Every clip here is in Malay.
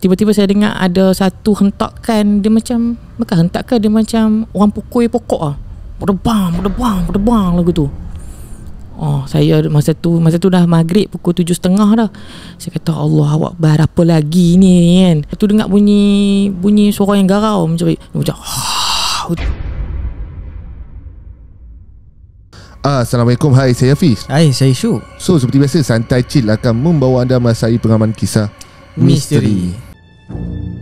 Tiba-tiba saya dengar ada satu hentakan Dia macam Bukan hentakan dia macam Orang pukul pokok lah Berdebang, berdebang, berdebang lagu tu Oh saya masa tu Masa tu dah maghrib pukul tujuh setengah dah Saya kata Allah awak berapa lagi ni kan Lepas tu dengar bunyi Bunyi suara yang garau Macam macam Assalamualaikum, hai saya Hafiz Hai saya Syuk So seperti biasa Santai Chill akan membawa anda Masai pengalaman kisah Misteri, misteri. you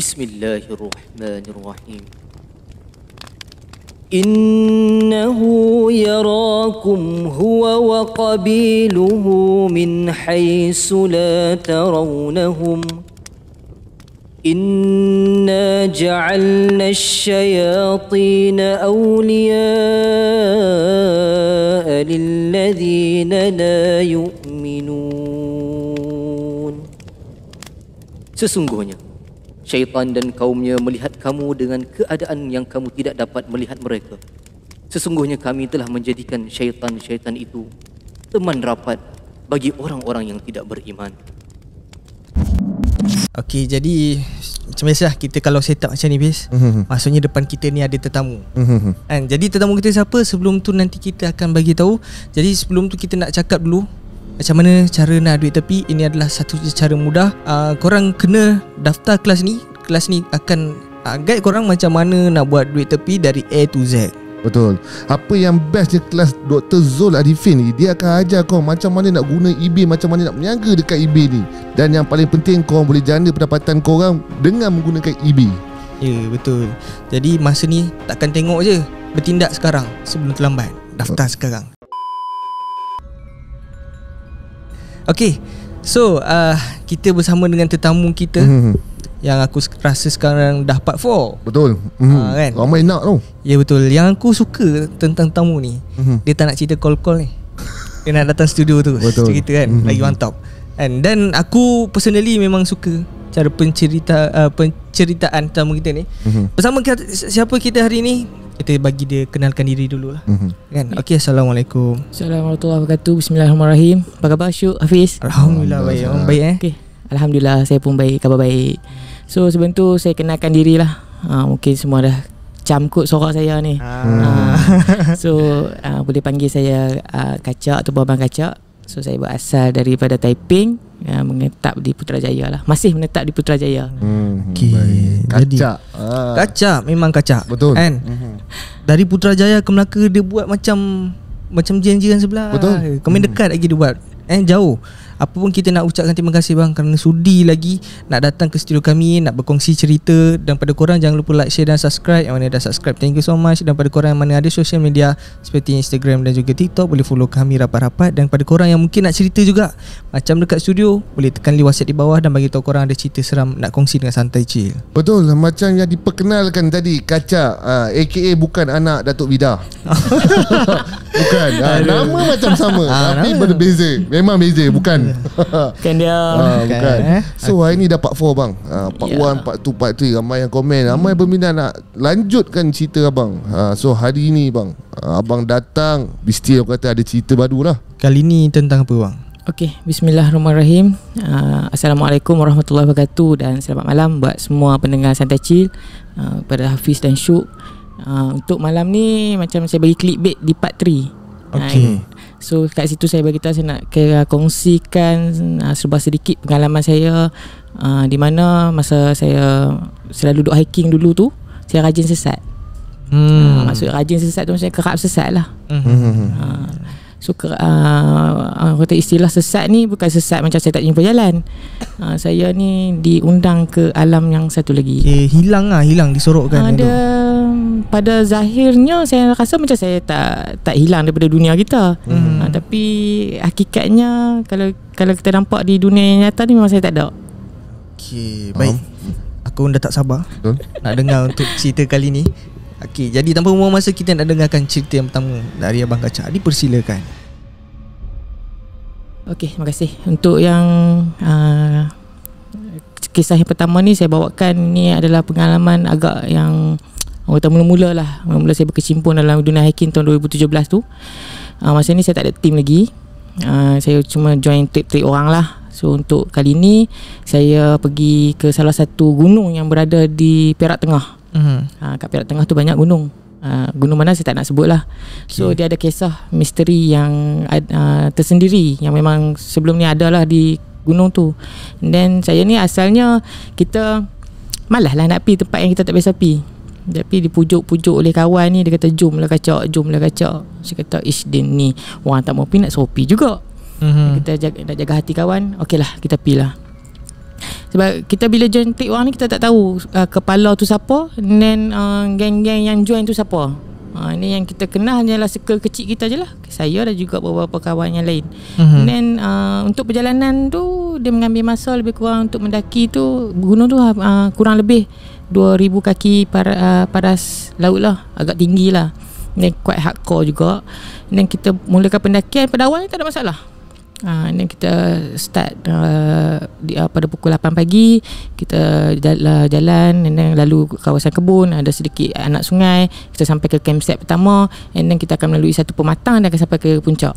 بسم الله الرحمن الرحيم إنه يراكم هو وقبيله من حيث لا ترونهم إنا جعلنا الشياطين أولياء للذين لا يؤمنون Sesungguhnya syaitan dan kaumnya melihat kamu dengan keadaan yang kamu tidak dapat melihat mereka. Sesungguhnya kami telah menjadikan syaitan-syaitan itu teman rapat bagi orang-orang yang tidak beriman. Okey, jadi macam biasa lah, kita kalau set up macam ni bis, mm-hmm. maksudnya depan kita ni ada tetamu. Mm-hmm. And, jadi tetamu kita siapa? Sebelum tu nanti kita akan bagi tahu. Jadi sebelum tu kita nak cakap dulu macam mana cara nak duit tepi ini adalah satu cara mudah uh, korang kena daftar kelas ni kelas ni akan uh, guide korang macam mana nak buat duit tepi dari A to Z Betul Apa yang best je kelas Dr. Zul Arifin ni Dia akan ajar korang macam mana nak guna IB, e Macam mana nak meniaga dekat IB e ni Dan yang paling penting korang boleh jana pendapatan korang Dengan menggunakan IB. E ya betul Jadi masa ni takkan tengok je Bertindak sekarang sebelum terlambat Daftar oh. sekarang Okay So uh, Kita bersama dengan tetamu kita mm-hmm. Yang aku rasa sekarang dah part 4 Betul mm-hmm. uh, kan? Ramai nak tu Ya betul Yang aku suka tentang tamu ni mm-hmm. Dia tak nak cerita call-call ni Dia nak datang studio tu Betul Cerita kan mm-hmm. Lagi mantap And Dan aku personally memang suka Cara pencerita, uh, penceritaan tamu kita ni mm-hmm. Bersama kita, siapa kita hari ni kita bagi dia kenalkan diri dulu lah mm-hmm. kan? Ya. Okay, Assalamualaikum Assalamualaikum warahmatullahi wabarakatuh Bismillahirrahmanirrahim Apa khabar Syuk, Hafiz? Alhamdulillah, Alhamdulillah baik, eh okay. Alhamdulillah saya pun baik, khabar baik So sebentar saya kenalkan dirilah ha, Mungkin semua dah camkut sorak saya ni hmm. ha, So ha, boleh panggil saya ha, Kacak atau Abang Kacak So saya berasal daripada Taiping ya, Menetap di Putrajaya lah Masih menetap di Putrajaya hmm, okay. Kacak Kacak memang kacak Betul kan? Mm-hmm. Dari Putrajaya ke Melaka Dia buat macam Macam JNJ kan sebelah Betul Kami dekat lagi dia buat Eh jauh apa pun kita nak ucapkan terima kasih bang Kerana sudi lagi Nak datang ke studio kami Nak berkongsi cerita Dan pada korang jangan lupa like, share dan subscribe Yang mana dah subscribe Thank you so much Dan pada korang yang mana ada social media Seperti Instagram dan juga TikTok Boleh follow kami rapat-rapat Dan pada korang yang mungkin nak cerita juga Macam dekat studio Boleh tekan link WhatsApp di bawah Dan bagi tahu korang ada cerita seram Nak kongsi dengan santai chill Betul Macam yang diperkenalkan tadi Kaca uh, ah, AKA bukan anak Datuk Vida Bukan uh, Nama macam sama ah, Tapi nama. berbeza Memang beza Bukan Kan ah, kan, bukan dia eh? Bukan So hari ni dah part 4 bang ah, Part 1, ya. yeah. part 2, part 3 Ramai yang komen Ramai hmm. berminat nak Lanjutkan cerita abang ah, So hari ni bang ah, Abang datang Mesti orang kata ada cerita baru lah Kali ni tentang apa bang? Okey, bismillahirrahmanirrahim. Assalamualaikum warahmatullahi wabarakatuh dan selamat malam buat semua pendengar Santa Chill pada Hafiz dan Syuk. untuk malam ni macam saya bagi clickbait di part 3. Okey. Kan? So kat situ saya bagi tahu saya nak kira kongsikan uh, serba sedikit pengalaman saya uh, di mana masa saya selalu duduk hiking dulu tu saya rajin sesat. Hmm. Uh, maksud rajin sesat tu maksudnya kerap sesat lah. Hmm. Uh, So uh, ah, orang ah, kata istilah sesat ni bukan sesat macam saya tak jumpa jalan. Uh, saya ni diundang ke alam yang satu lagi. Okay, hilang ah, hilang disorokkan Ada pada zahirnya saya rasa macam saya tak tak hilang daripada dunia kita. Hmm. Uh, tapi hakikatnya kalau kalau kita nampak di dunia yang nyata ni memang saya tak ada. okay baik. Aku pun dah tak sabar Betul? Nak dengar untuk cerita kali ni Okey, jadi tanpa membuang masa kita nak dengarkan cerita yang pertama dari Abang Kaca. persilakan. Okey, terima kasih. Untuk yang uh, kisah yang pertama ni saya bawakan ni adalah pengalaman agak yang Orang oh, mula-mula lah Mula-mula saya berkecimpung dalam dunia hiking tahun 2017 tu uh, Masa ni saya tak ada team lagi uh, Saya cuma join trip-trip orang lah So untuk kali ni Saya pergi ke salah satu gunung yang berada di Perak Tengah uh-huh. uh, Kat Perak Tengah tu banyak gunung uh, Gunung mana saya tak nak sebut lah So dia ada kisah misteri yang uh, tersendiri Yang memang sebelum ni lah di gunung tu And Then saya ni asalnya kita malah lah nak pergi tempat yang kita tak biasa pergi tapi dipujuk-pujuk oleh kawan ni Dia kata jom lah kacau, Jom lah kacau. Saya kata ish dia ni Orang tak mau pergi nak sopi juga mm-hmm. Kita jaga, nak jaga hati kawan Okey lah kita pergi lah sebab kita bila join take wang ni kita tak tahu uh, kepala tu siapa dan uh, geng-geng yang join tu siapa. Ha, ini yang kita kenal hanyalah sekel kecil kita je lah Saya dan juga beberapa kawan yang lain mm-hmm. Then uh, untuk perjalanan tu Dia mengambil masa lebih kurang untuk mendaki tu Gunung tu uh, uh kurang lebih 2000 kaki par, uh, paras laut lah Agak tinggi lah Then quite hardcore juga Then kita mulakan pendakian pada awalnya tak ada masalah Ah, uh, Then kita start uh, uh, pada pukul 8 pagi kita jalan and then lalu kawasan kebun ada sedikit anak sungai kita sampai ke campsite pertama and then kita akan melalui satu pematang dan akan sampai ke puncak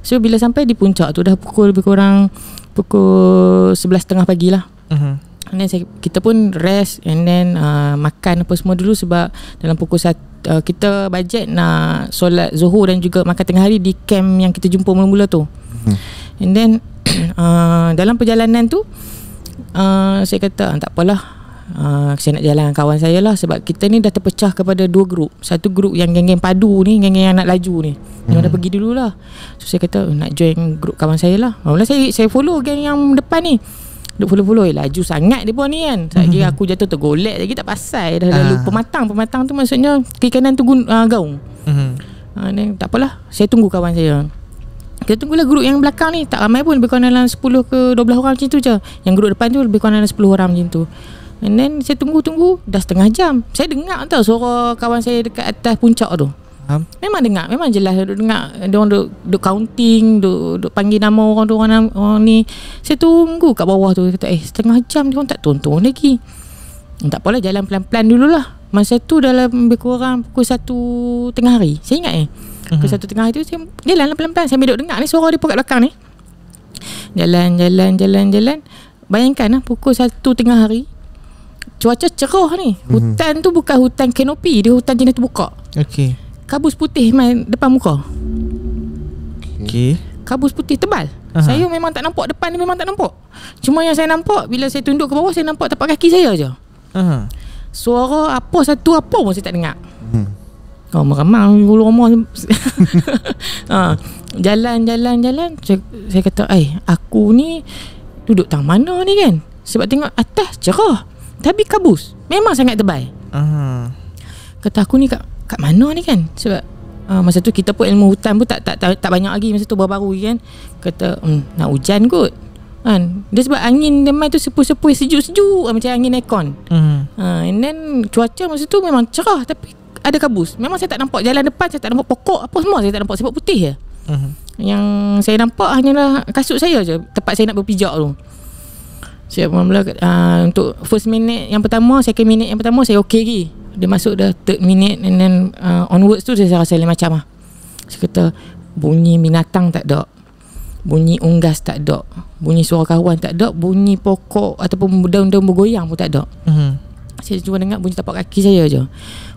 so bila sampai di puncak tu dah pukul lebih kurang pukul 11.30 pagi lah uh-huh. And then saya, kita pun rest and then uh, makan apa semua dulu sebab dalam pukul satu uh, ah, kita bajet nak solat zuhur dan juga makan tengah hari di camp yang kita jumpa mula-mula tu. Hmm. And then uh, dalam perjalanan tu uh, saya kata ah, tak apalah uh, saya nak jalan dengan kawan saya lah sebab kita ni dah terpecah kepada dua grup satu grup yang geng-geng padu ni geng-geng yang nak laju ni hmm. yang dah pergi dulu lah so saya kata nak join grup kawan saya lah Mula saya, saya follow geng yang depan ni Duk follow-follow eh, Laju sangat dia pun ni kan Sebab mm-hmm. aku jatuh tergolek lagi Tak pasal Dah lalu uh. pematang Pematang tu maksudnya Kiri kanan tu uh, gaung mm-hmm. uh, ni, Tak apalah Saya tunggu kawan saya kita tunggulah grup yang belakang ni Tak ramai pun Lebih kurang dalam 10 ke 12 orang macam tu je Yang grup depan tu Lebih kurang dalam 10 orang macam tu And then saya tunggu-tunggu Dah setengah jam Saya dengar tau Suara kawan saya dekat atas puncak tu Faham? Memang dengar Memang jelas Duk dengar Dia orang duk, duk counting duk, duk panggil nama orang tu orang, orang ni Saya tunggu kat bawah tu kata Eh setengah jam Dia orang tak tonton lagi Tak apalah Jalan pelan-pelan lah. Masa tu dalam Lebih kurang Pukul satu Tengah hari Saya ingat eh mm-hmm. ke mhm. satu tengah itu saya jalan pelan-pelan saya duduk dengar ni suara dia pokok belakang ni jalan jalan jalan jalan bayangkan lah pukul satu tengah hari cuaca cerah ni mhm. hutan mm-hmm. tu bukan hutan kenopi dia hutan jenis buka okey kabus putih main depan muka okey kabus putih tebal Aha. Saya memang tak nampak Depan ni memang tak nampak Cuma yang saya nampak Bila saya tunduk ke bawah Saya nampak tapak kaki saya je Aha. Suara apa satu apa pun Saya tak dengar hmm. Oh, meremang Ulu Omor ha, Jalan, jalan, jalan Saya, saya kata Eh, aku ni Duduk tang mana ni kan Sebab tengok atas cerah Tapi kabus Memang sangat tebal uh-huh. Kata aku ni kat, kat mana ni kan Sebab uh, Masa tu kita pun ilmu hutan pun tak tak, tak, tak banyak lagi Masa tu baru-baru kan Kata hmm, Nak hujan kot kan dia sebab angin demai tu sepoi-sepoi sejuk-sejuk lah macam angin aircon. Mm. Ha uh, and then cuaca masa tu memang cerah tapi ada kabus Memang saya tak nampak jalan depan Saya tak nampak pokok Apa semua saya tak nampak Sebab putih je uh-huh. Yang saya nampak Hanyalah kasut saya je Tempat saya nak berpijak tu Siap mula uh, Untuk first minute yang pertama Second minute yang pertama Saya okay lagi Dia masuk dah third minute And then uh, onwards tu Saya rasa lain macam lah Saya kata Bunyi binatang tak ada Bunyi unggas tak ada Bunyi suara kawan tak ada Bunyi pokok Ataupun daun-daun bergoyang pun tak ada uh-huh. Saya cuma dengar bunyi tapak kaki saya je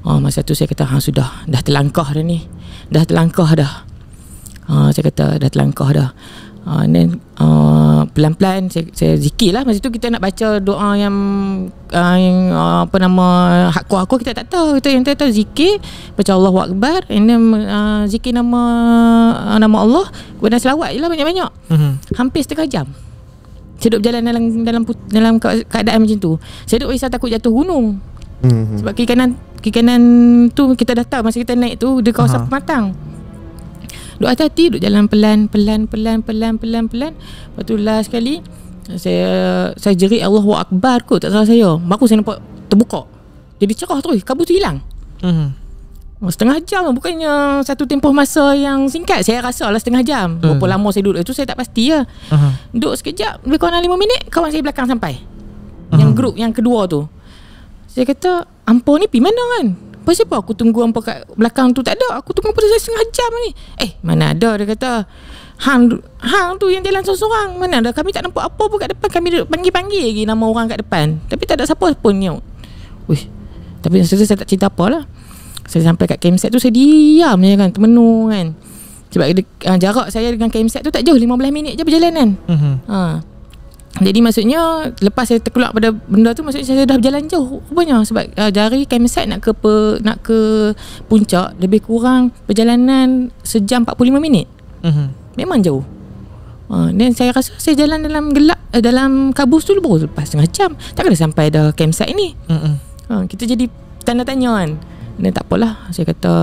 Ha, masa tu saya kata ha, sudah dah terlangkah dah ni. Dah terlangkah dah. Ha, saya kata dah terlangkah dah. Ha, then uh, pelan-pelan saya, saya zikir lah Masa tu kita nak baca doa yang, uh, yang uh, Apa nama hakku kuah aku kita tak tahu Kita yang tahu zikir Baca Allah Akbar And then uh, zikir nama uh, Nama Allah Kemudian selawat je lah banyak-banyak mm-hmm. Hampir setengah jam Saya duduk berjalan dalam dalam, dalam keadaan macam tu Saya duduk risau takut jatuh gunung mm-hmm. Sebab kiri kanan kiri kanan tu kita dah tahu masa kita naik tu dia kawasan uh-huh. pematang duduk atas hati duduk jalan pelan pelan pelan pelan pelan pelan lepas tu last sekali saya saya jerit Allahu Akbar kot tak salah saya baru saya nampak terbuka jadi cerah terus kabut tu hilang Uh-huh. setengah jam bukannya satu tempoh masa yang singkat saya rasa lah setengah jam uh-huh. berapa lama saya duduk itu saya tak pasti ya. uh-huh. duduk sekejap lebih kurang lima minit kawan saya belakang sampai uh-huh. yang mhm. grup yang kedua tu saya kata Ampo ni pergi mana kan? Pasal apa aku tunggu ampo kat belakang tu tak ada. Aku tunggu pada saya setengah jam ni. Eh, mana ada dia kata. Hang hang tu yang jalan langsung seorang Mana ada kami tak nampak apa pun kat depan. Kami panggil-panggil lagi nama orang kat depan. Tapi tak ada siapa pun ni. Wih. Tapi yang saya tak cerita apalah. Saya sampai kat campsite tu saya diam je kan, termenu kan. Sebab uh, jarak saya dengan campsite tu tak jauh 15 minit je berjalan kan. Uh-huh. Ha. Jadi maksudnya lepas saya terkeluar pada benda tu maksudnya saya dah berjalan jauh rupanya sebab uh, dari campsite nak ke pe, nak ke puncak lebih kurang perjalanan sejam 45 minit. Mm-hmm. Memang jauh. Uh, dan uh, saya rasa saya jalan dalam gelap uh, dalam kabus tu baru lepas setengah jam. Tak ada sampai dah campsite ni. Mm-hmm. Uh, kita jadi tanda tanya kan. Dan tak apalah saya kata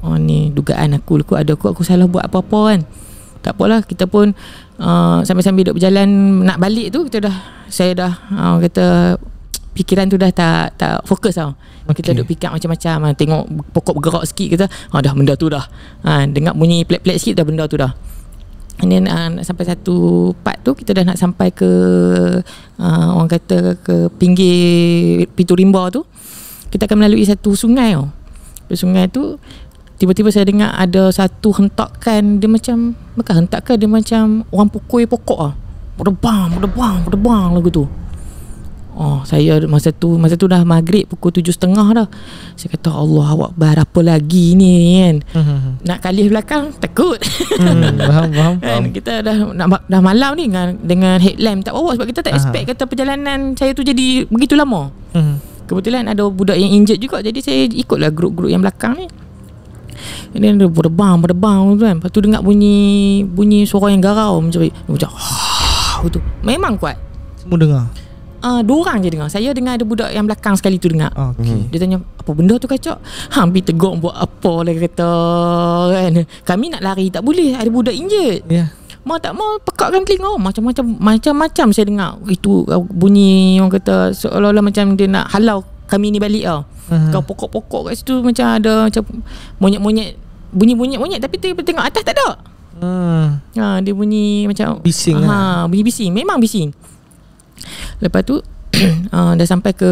oh ni dugaan aku aku ada aku aku salah buat apa-apa kan. Tak apalah kita pun Ah, sambil-sambil duduk berjalan nak balik tu kita dah saya dah uh, kata fikiran tu dah tak tak fokus tau. Okay. Kita duduk pikir macam-macam ah, tengok pokok bergerak sikit kita ah dah benda tu dah. Ha, dengar bunyi plek-plek sikit dah benda tu dah. And then uh, sampai satu part tu kita dah nak sampai ke uh, orang kata ke pinggir pintu rimba tu. Kita akan melalui satu sungai tau. Sungai tu Tiba-tiba saya dengar ada satu hentakan Dia macam Bukan hentakan Dia macam orang pukul pokok lah Berdebang, berdebang, berdebang lagu tu Oh, saya masa tu masa tu dah maghrib pukul tujuh setengah dah. Saya kata Allah awak berapa lagi ni kan? Hmm. nak kalih belakang takut. hmm, faham, faham, faham. Kan, kita dah nak, dah malam ni dengan dengan headlamp tak bawa sebab kita tak expect kata perjalanan saya tu jadi begitu lama. Hmm. Kebetulan ada budak yang injet juga jadi saya ikutlah grup-grup yang belakang ni. And then dia berdebang Berdebang tu kan Lepas tu dengar bunyi Bunyi suara yang garau Macam Macam tu. Memang kuat Semua dengar Uh, dua orang je dengar Saya dengar ada budak yang belakang sekali tu dengar ah, okay. Dia tanya Apa benda tu kacau Ha ambil tegur buat apa lah kata kan? Kami nak lari tak boleh Ada budak injet yeah. Mau tak mau pekakkan telinga oh, Macam-macam Macam-macam saya dengar Itu bunyi orang kata Seolah-olah macam dia nak halau kami ni balik tau oh uh-huh. kau pokok-pokok kat situ macam ada macam monyet-monyet bunyi-bunyi monyet tapi tengok, tengok atas tak ada. Hmm. Ha dia bunyi macam bising ha, lah. bunyi bising. Memang bising. Lepas tu uh, dah sampai ke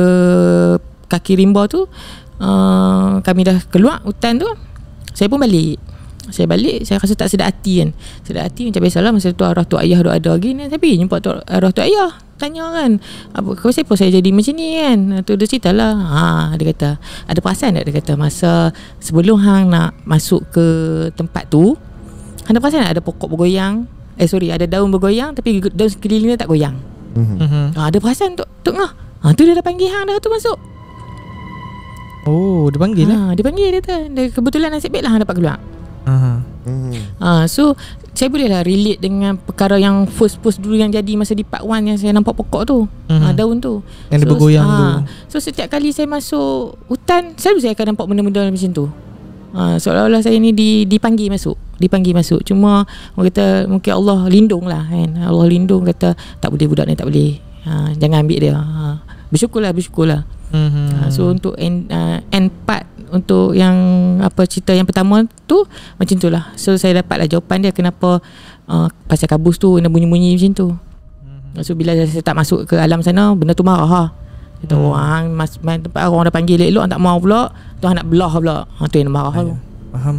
kaki rimba tu uh, kami dah keluar hutan tu. Saya pun balik. Saya balik saya rasa tak sedap hati kan. Sedap hati macam biasalah masa tu arah tu ayah dok ada lagi ni tapi jumpa tu arah tu ayah tanya kan apa kau siapa saya jadi macam ni kan tu dia cerita lah ha dia kata ada perasaan tak dia kata masa sebelum hang nak masuk ke tempat tu ada perasaan tak ada pokok bergoyang eh sorry ada daun bergoyang tapi daun sekelilingnya tak goyang mm-hmm. ha, ada perasaan tu tok ngah ha tu dia dah panggil hang dah tu masuk Oh, dia panggil lah. ha, lah. Dia panggil dia tu. kebetulan nasib baiklah hang dapat keluar. Mm-hmm. Ha, so saya bolehlah relate dengan perkara yang first post dulu yang jadi masa di part 1 yang saya nampak pokok tu. Mm-hmm. Ha, daun tu. Yang so, dia bergoyang ha, tu. So setiap kali saya masuk hutan, selalu saya akan nampak benda-benda macam tu. Ha, seolah-olah saya ni dipanggil masuk dipanggil masuk cuma orang kata mungkin Allah lindung lah kan Allah lindung kata tak boleh budak ni tak boleh ha, jangan ambil dia ha, bersyukur lah bersyukur lah mm-hmm. ha, so untuk end, uh, end part untuk yang apa cerita yang pertama tu macam tu lah. So saya dapatlah jawapan dia kenapa uh, pasal kabus tu kena bunyi-bunyi macam tu. Mhm. So bila saya tak masuk ke alam sana benda tu marah ha. Kita hmm. orang mas, main tempat orang dah panggil elok tak mau pula. Tu nak belah pula. Ha tu yang marah tu. Faham.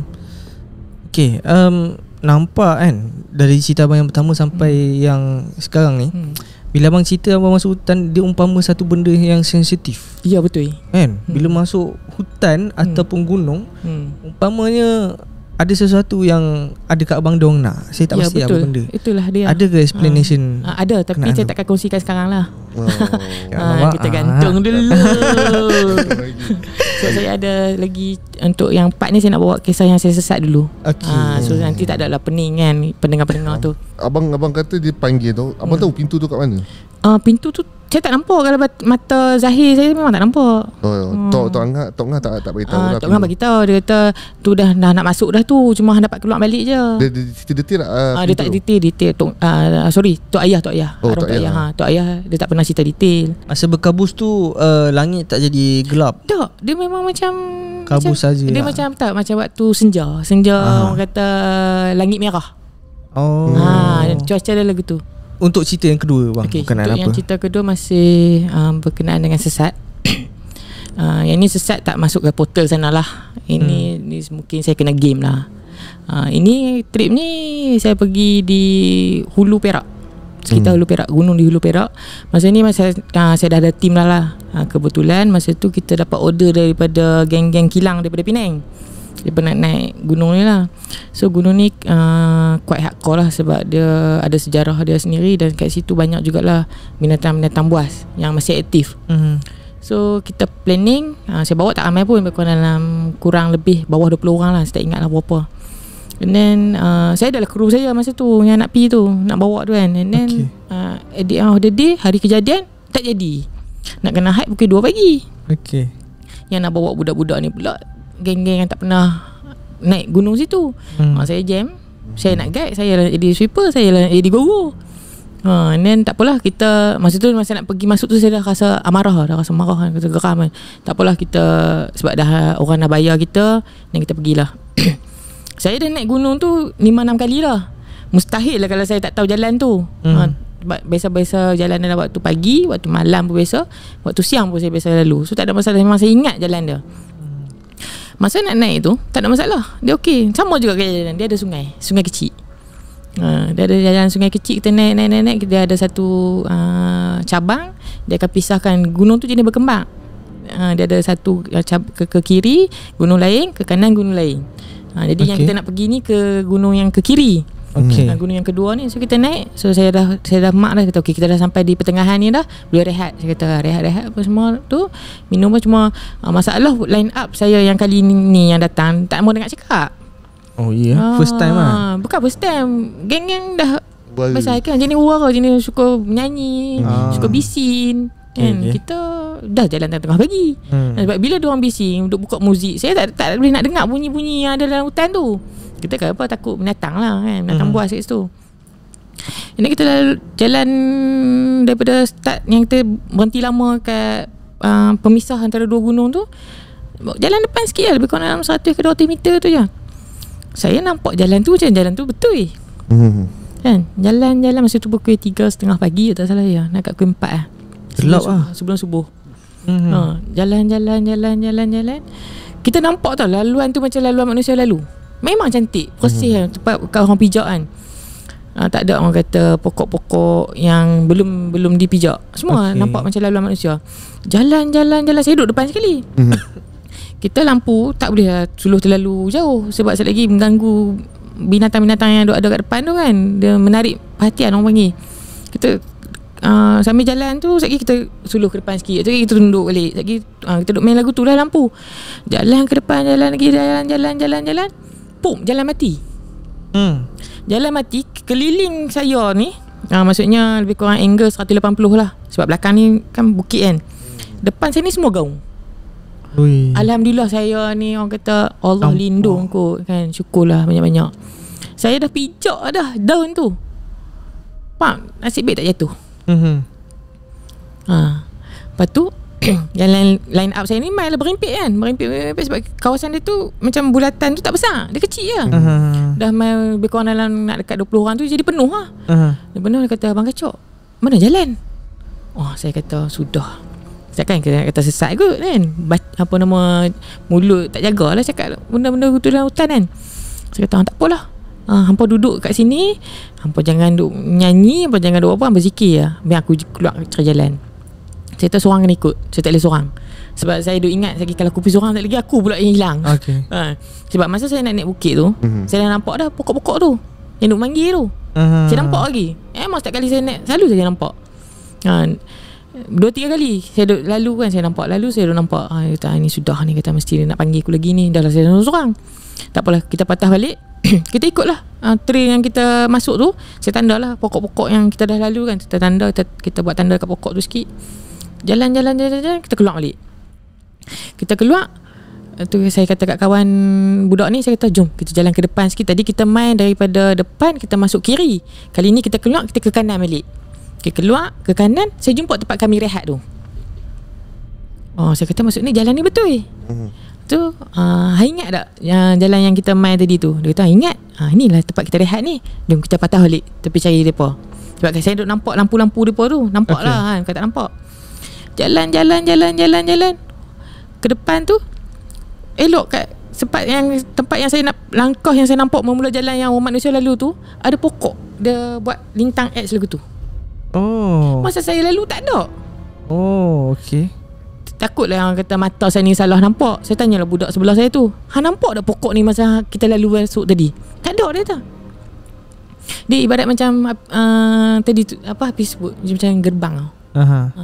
Okey, um, nampak kan dari cerita yang pertama sampai hmm. yang sekarang ni. Hmm. Bila abang cerita abang masuk hutan Dia umpama satu benda yang sensitif Ya betul Kan hmm. Bila masuk hutan hmm. Ataupun hmm. gunung hmm. Umpamanya Ada sesuatu yang Ada kat abang dong nak Saya tak ya, pasti betul. apa benda Itulah dia Ada ke explanation ha. Ada tapi saya tu? takkan kongsikan sekarang lah oh. ha, Kita gantung ha. dulu So saya ada lagi Untuk yang part ni Saya nak bawa kisah yang saya sesat dulu okay. uh, ah, So nanti tak ada lah pening kan Pendengar-pendengar ah. tu Abang abang kata dia panggil tu Abang hmm. tahu pintu tu kat mana? uh, pintu tu saya tak nampak kalau mata zahir saya memang tak nampak. Oh, oh. Hmm. Tok Tok Angah, Tok Angah tak tak beritahu. tahu uh, lah. Tok Angah bagi tahu dia kata tu dah dah nak masuk dah tu cuma dapat keluar balik je. Dia dia detail tak? Lah, ah, ah dia tak detail detail, detail, tok, uh, sorry Tok Ayah Tok Ayah. Oh, Arum, tok, tok, Ayah. Ha. Tok Ayah dia tak pernah cerita detail. Masa berkabus tu uh, langit tak jadi gelap. Tak, dia memang macam kabus saja. Dia lah. macam tak macam waktu senja. Senja uh-huh. orang kata langit merah. Oh. Ha, cuaca dia lagu tu untuk cerita yang kedua bang okay, berkenaan apa? yang cerita kedua masih um, berkenaan dengan sesat uh, yang ini sesat tak masuk ke portal sana lah ini, hmm. ini mungkin saya kena game lah uh, ini trip ni saya pergi di Hulu Perak Kita hmm. Hulu Perak gunung di Hulu Perak masa ni masa uh, saya dah ada tim lah lah uh, kebetulan masa tu kita dapat order daripada geng-geng kilang daripada Pinang dia pernah naik gunung ni lah So gunung ni uh, quite hardcore lah Sebab dia ada sejarah dia sendiri Dan kat situ banyak jugalah binatang-binatang buas Yang masih aktif mm-hmm. So kita planning uh, Saya bawa tak ramai pun Berkurang dalam kurang lebih bawah 20 orang lah Saya tak ingat lah berapa And then uh, saya adalah kru saya masa tu Yang nak pergi tu Nak bawa tu kan And then okay. uh, at the the day Hari kejadian tak jadi Nak kena hike pukul 2 pagi Okay yang nak bawa budak-budak ni pula geng-geng yang tak pernah naik gunung situ. Hmm. Ha, saya jam, saya nak guide, saya nak jadi sweeper, saya nak jadi guru. Ha, and then tak apalah kita masa tu masa nak pergi masuk tu saya dah rasa amarah lah, dah rasa marah kan rasa geram kan. Tak apalah kita sebab dah orang dah bayar kita dan kita pergilah. saya dah naik gunung tu 5 6 kali lah. Mustahil lah kalau saya tak tahu jalan tu. Hmm. Ha, Biasa-biasa jalan dia waktu pagi Waktu malam pun biasa Waktu siang pun saya biasa lalu So tak ada masalah Memang saya ingat jalan dia Masa nak naik tu Tak ada masalah Dia okey Sama juga jalan Dia ada sungai Sungai kecil uh, Dia ada jalan sungai kecil Kita naik naik naik, naik. Dia ada satu uh, cabang Dia akan pisahkan Gunung tu jadi berkembang uh, Dia ada satu uh, ke-, ke kiri Gunung lain Ke kanan gunung lain uh, Jadi okay. yang kita nak pergi ni Ke gunung yang ke kiri Okey. Nah, gunung yang kedua ni so kita naik. So saya dah saya dah mak dah kata okey kita dah sampai di pertengahan ni dah. Boleh rehat. Saya kata rehat-rehat apa semua tu. Minum pun cuma uh, masalah line up saya yang kali ni, ni yang datang tak mahu dengar cakap. Oh iya, yeah. uh, first time lah Bukan first time. Geng-geng dah Bali. Pasal kan jenis wara jenis suka menyanyi, uh. suka bising. Kan okay. Eh, eh. kita dah jalan tengah-tengah pagi. Hmm. Sebab bila dia bising, duk buka muzik, saya tak tak boleh nak dengar bunyi-bunyi yang ada dalam hutan tu. Kita kan apa takut binatang lah kan Binatang hmm buas kat situ Ini kita dah jalan Daripada start yang kita berhenti lama kat uh, Pemisah antara dua gunung tu Jalan depan sikit lah Lebih kurang dalam 100 ke 200 meter tu je Saya nampak jalan tu macam jalan tu betul eh hmm Kan Jalan-jalan masa tu pukul 3 setengah pagi Tak salah ya Nak kat pukul 4 lah Gelap lah Sebelum subuh Mm-hmm. Ha, jalan jalan jalan jalan jalan. Kita nampak tau laluan tu macam laluan manusia lalu. Memang cantik Persih hmm. Tempat kalau orang pijak kan Uh, tak ada orang kata pokok-pokok yang belum belum dipijak. Semua okay. nampak macam laluan manusia. Jalan jalan jalan saya duduk depan sekali. Mhm. kita lampu tak boleh ah, suluh terlalu jauh sebab sekali lagi mengganggu binatang-binatang yang ada kat depan tu kan. Dia menarik perhatian orang panggil. Kita uh, sambil jalan tu sekali kita suluh ke depan sikit. Sekali kita tunduk balik. Sekali uh, kita duduk main lagu tu lah lampu. Jalan ke depan jalan lagi jalan jalan jalan. jalan pum jalan mati. Hmm. Jalan mati keliling saya ni ah, maksudnya lebih kurang angle 180 lah. Sebab belakang ni kan bukit kan. Depan sini semua gaung. Ui. Alhamdulillah saya ni orang kata Allah Tampak. lindung aku kan. Syukurlah banyak-banyak. Saya dah pijak dah daun tu. Pak, nasib baik tak jatuh. Mhm. Ha. Lepas tu yang lain line up saya ni Mile berimpit kan berimpit, Sebab kawasan dia tu Macam bulatan tu tak besar Dia kecil je uh-huh. Dah mile Lebih kurang dalam Nak dekat 20 orang tu Jadi penuh lah uh-huh. penuh Dia kata Abang Kacok Mana jalan Oh saya kata Sudah saya kan kena kata sesat kot kan Apa nama Mulut tak jagalah Cakap benda-benda tu dalam hutan kan Saya kata ah, tak apalah ha, Hampa duduk kat sini Hampa jangan duk nyanyi Hampa jangan duk apa Hampa zikir lah Biar aku keluar cari jalan saya tak seorang kena ikut Saya tak boleh seorang Sebab saya duk ingat lagi Kalau aku pergi seorang tak lagi Aku pula yang hilang okay. ha. Sebab masa saya nak naik bukit tu mm-hmm. Saya dah nampak dah pokok-pokok tu Yang duk manggil tu uh-huh. Saya nampak lagi Eh masa tak kali saya naik Selalu saya nampak ha. Dua tiga kali Saya duk lalu kan Saya nampak lalu Saya duk nampak ha, kata, Ini ah, sudah ni Kata mesti dia nak panggil aku lagi ni Dah lah saya nak seorang Tak apalah Kita patah balik kita ikutlah uh, Train yang kita masuk tu Saya tandalah Pokok-pokok yang kita dah lalu kan Kita tanda Kita, kita buat tanda kat pokok tu sikit jalan jalan jalan jalan kita keluar balik kita keluar eh, tu saya kata kat kawan budak ni saya kata jom kita jalan ke depan sikit tadi kita main daripada depan kita masuk kiri kali ni kita keluar kita ke kanan balik kita keluar ke kanan saya jumpa tempat kami rehat tu oh saya kata masuk ni jalan ni betul eh tu ah uh, ingat tak yang jalan yang kita main tadi tu dia kata ingat ah uh, inilah tempat kita rehat ni jom kita patah balik tepi cari depa sebab saya duk nampak lampu-lampu depa tu nampaklah okay. kan kata nampak Jalan jalan jalan jalan jalan Ke depan tu Elok kat tempat yang Tempat yang saya nak Langkah yang saya nampak Memula jalan yang orang manusia lalu tu Ada pokok Dia buat lintang X lagu tu Oh Masa saya lalu tak ada Oh okay Takutlah yang kata mata saya ni salah nampak Saya tanyalah budak sebelah saya tu Ha nampak dah pokok ni masa kita lalu masuk kan tadi Tak ada dia tu dia ibarat macam uh, Tadi tu, apa habis sebut Macam gerbang tau Aha. Ha,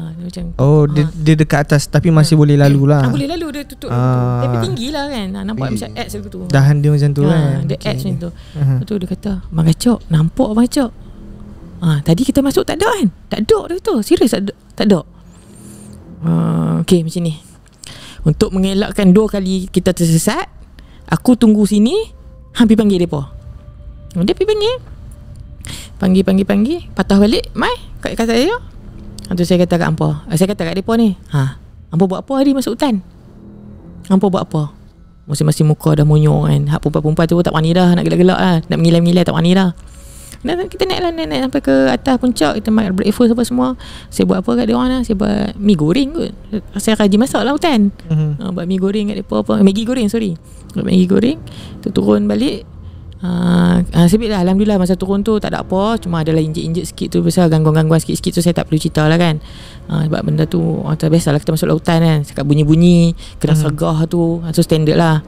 Oh, ha. dia, dia dekat atas tapi masih ha. boleh lalu lah. Ha, boleh lalu dia tutup. Ha. Tapi tinggi lah kan. Ha, nampak e. macam X macam tu. Dahan dia macam tu ha, kan. Dia okay. X macam tu. Lepas tu dia kata, Abang Gacok, nampak Abang Gacok. Ha, tadi kita masuk tak ada kan? Tak ada dia kata. Serius tak ada. Tak ada. Ha, okay, macam ni. Untuk mengelakkan dua kali kita tersesat, aku tunggu sini, hampir panggil dia pun. Dia pergi panggil. Panggil, panggil, panggil. Patah balik. Mai, kat kata dia. Lepas tu saya kata kat Ampua eh, Saya kata kat mereka ni ha, Ampua buat apa hari masuk hutan Ampua buat apa Masih-masih muka dah monyok kan Hak perempuan-perempuan tu tak wani dah Nak gelak-gelak lah Nak mengilai-mengilai tak wani dah dan kita naik lah naik, naik sampai ke atas puncak Kita makan breakfast apa semua Saya buat apa kat dia lah Saya buat mi goreng kot Saya rajin masak lah hutan mm-hmm. uh, Buat mi goreng kat dia apa eh, Maggi goreng sorry Buat maggi goreng tu turun balik Ah, uh, ah, sibuklah alhamdulillah masa turun tu tak ada apa, cuma adalah injek-injek sikit tu pasal gangguan-gangguan sikit-sikit tu saya tak perlu cerita lah kan. Ah, uh, sebab benda tu orang ah, biasalah kita masuk lautan kan, cakap bunyi-bunyi, kena hmm. sergah tu, ah, so standard lah.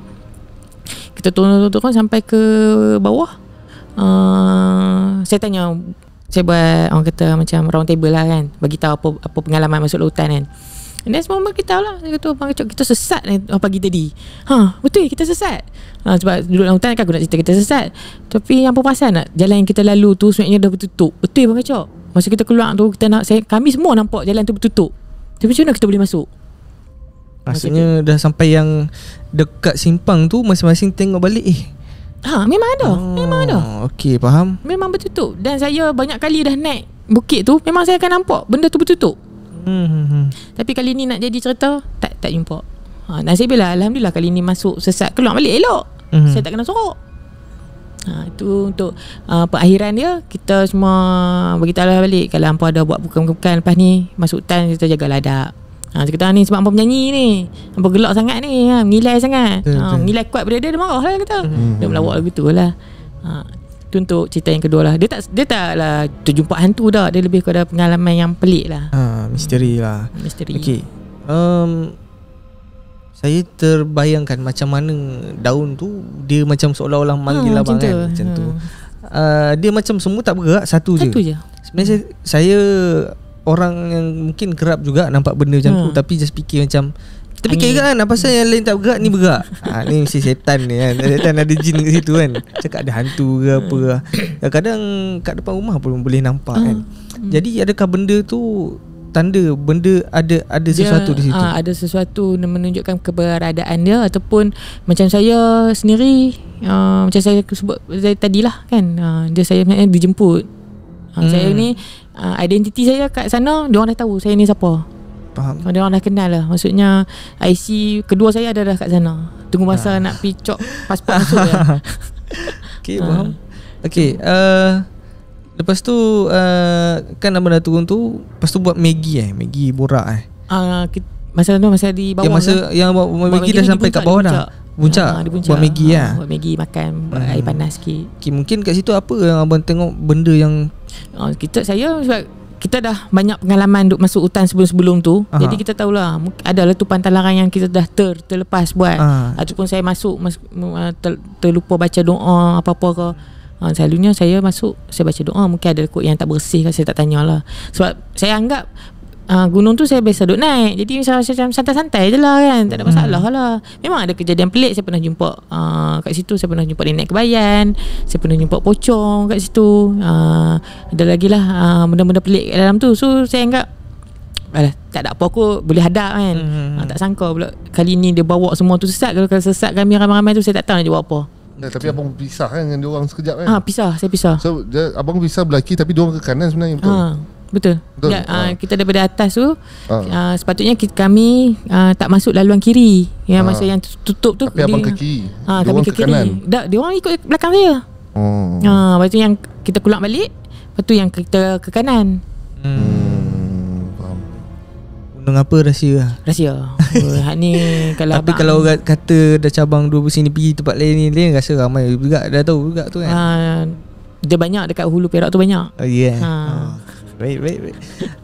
Kita turun-turun sampai ke bawah. Uh, saya tanya saya buat orang kata macam round table lah kan, bagi tahu apa apa pengalaman masuk lautan kan. And then semua kita lah Dia kata Abang kita sesat ni oh, Pagi tadi Ha huh, betul kita sesat ha, Sebab duduk dalam hutan kan aku nak cerita kita sesat Tapi yang perasan nak jalan yang kita lalu tu sebenarnya dah bertutup Betul Bang Kacok Masa kita keluar tu kita nak saya, kami semua nampak jalan tu bertutup Tapi macam mana kita boleh masuk? Rasanya masa dah sampai yang dekat simpang tu masing-masing tengok balik eh Ha, memang ada. Oh, memang ada. Okey, faham. Memang bertutup dan saya banyak kali dah naik bukit tu, memang saya akan nampak benda tu bertutup. Hmm, hmm, hmm. Tapi kali ni nak jadi cerita, tak tak jumpa ha, Nasib bila Alhamdulillah kali ni masuk sesat Keluar balik elok mm-hmm. Saya tak kena sorok ha, Itu untuk uh, Perakhiran dia Kita semua Beritahu lah balik Kalau hampa ada buat bukan-bukan Lepas ni Masuk hutan Kita jaga ladak Ha, cerita ni sebab hampa menyanyi ni Hampa gelak sangat ni ha, Mengilai sangat ha, Mengilai kuat pada dia Dia marah lah kata mm-hmm. Dia melawak begitu lah ha, Itu untuk cerita yang kedua lah Dia tak dia tak lah Terjumpa hantu dah Dia lebih kepada pengalaman yang pelik lah ha, ah, Misteri lah Misteri Okay um, saya terbayangkan macam mana daun tu dia macam seolah-olah manggil hmm, abang kan macam hmm. tu. Uh, ah, dia macam semua tak bergerak satu, satu je. Satu je. Sebenarnya hmm. saya, saya orang yang mungkin kerap juga nampak benda macam hmm. tu tapi just fikir macam tapi kira juga kan Pasal yang lain tak bergerak Ni bergerak ha, Ni mesti setan ni kan Setan ada jin kat situ kan Cakap ada hantu ke hmm. apa Kadang-kadang Kat depan rumah pun boleh nampak hmm. kan hmm. Jadi adakah benda tu tanda benda ada ada sesuatu di situ. Ha, ada sesuatu menunjukkan keberadaan dia ataupun macam saya sendiri uh, macam saya sebut saya tadilah kan. Uh, dia saya sebenarnya dijemput. Uh, hmm. Saya ni uh, identiti saya kat sana dia orang dah tahu saya ni siapa. Faham. Dia orang dah kenal lah. Maksudnya IC kedua saya ada dah kat sana. Tunggu masa ha. nak picok pasport masuk ya. Okey, faham. Okey, uh, Lepas tu uh, Kan abang dah turun tu Lepas tu buat Maggi eh Maggi borak eh Ah, uh, kita, masa tu masa di bawah ya, masa kan? yang buat Maggi, Maggi dah sampai kat bawah dah Puncak ha, ah, Buat Maggi ha, lah Buat Maggi makan hmm. Air panas sikit okay, Mungkin kat situ apa yang abang tengok Benda yang ha, Kita saya sebab kita dah banyak pengalaman duk masuk hutan sebelum-sebelum tu Aha. Jadi kita tahulah Adalah tupan talaran yang kita dah ter, terlepas buat Aha. Ataupun saya masuk mas, ah, ter, Terlupa baca doa apa-apa ke ha, Selalunya saya masuk Saya baca doa Mungkin ada kot yang tak bersih kan, Saya tak tanya lah Sebab saya anggap uh, Gunung tu saya biasa duduk naik Jadi saya macam santai-santai je lah kan Tak ada hmm. masalah hmm. lah Memang ada kejadian pelik Saya pernah jumpa uh, Kat situ Saya pernah jumpa nenek kebayan Saya pernah jumpa pocong kat situ uh, Ada lagi lah uh, Benda-benda pelik kat dalam tu So saya anggap Alah, tak ada apa aku boleh hadap kan hmm. hmm ha, hmm. Tak sangka pula Kali ni dia bawa semua tu sesat Kalau kalau sesat kami ramai-ramai tu Saya tak tahu nak jawab apa Nah, tapi abang pisah kan dengan dia orang sekejap kan? Ah, ha, pisah, saya pisah. So, dia, abang pisah belah kiri tapi dia orang ke kanan sebenarnya betul. Ha, betul. betul? Ya, ha. kita daripada atas tu, ha. sepatutnya kita, kami ha, tak masuk laluan kiri. Ya ha. masa yang tutup tu tapi dia, abang ke kiri. Ha, dia kami ke, ke kiri. kanan. Dak, dia orang ikut belakang saya. Oh. Ha, lepas tu yang kita keluar balik, lepas tu yang kita ke kanan. Hmm. Gunung apa rahsia lah Rahsia oh, ni kalau Tapi kalau orang kata Dah cabang dua pusing ni Pergi tempat lain ni Lain rasa ramai juga Dah tahu juga tu kan uh, Dia banyak dekat hulu perak tu banyak Oh yeah ya. ha. Oh. Baik, baik, baik.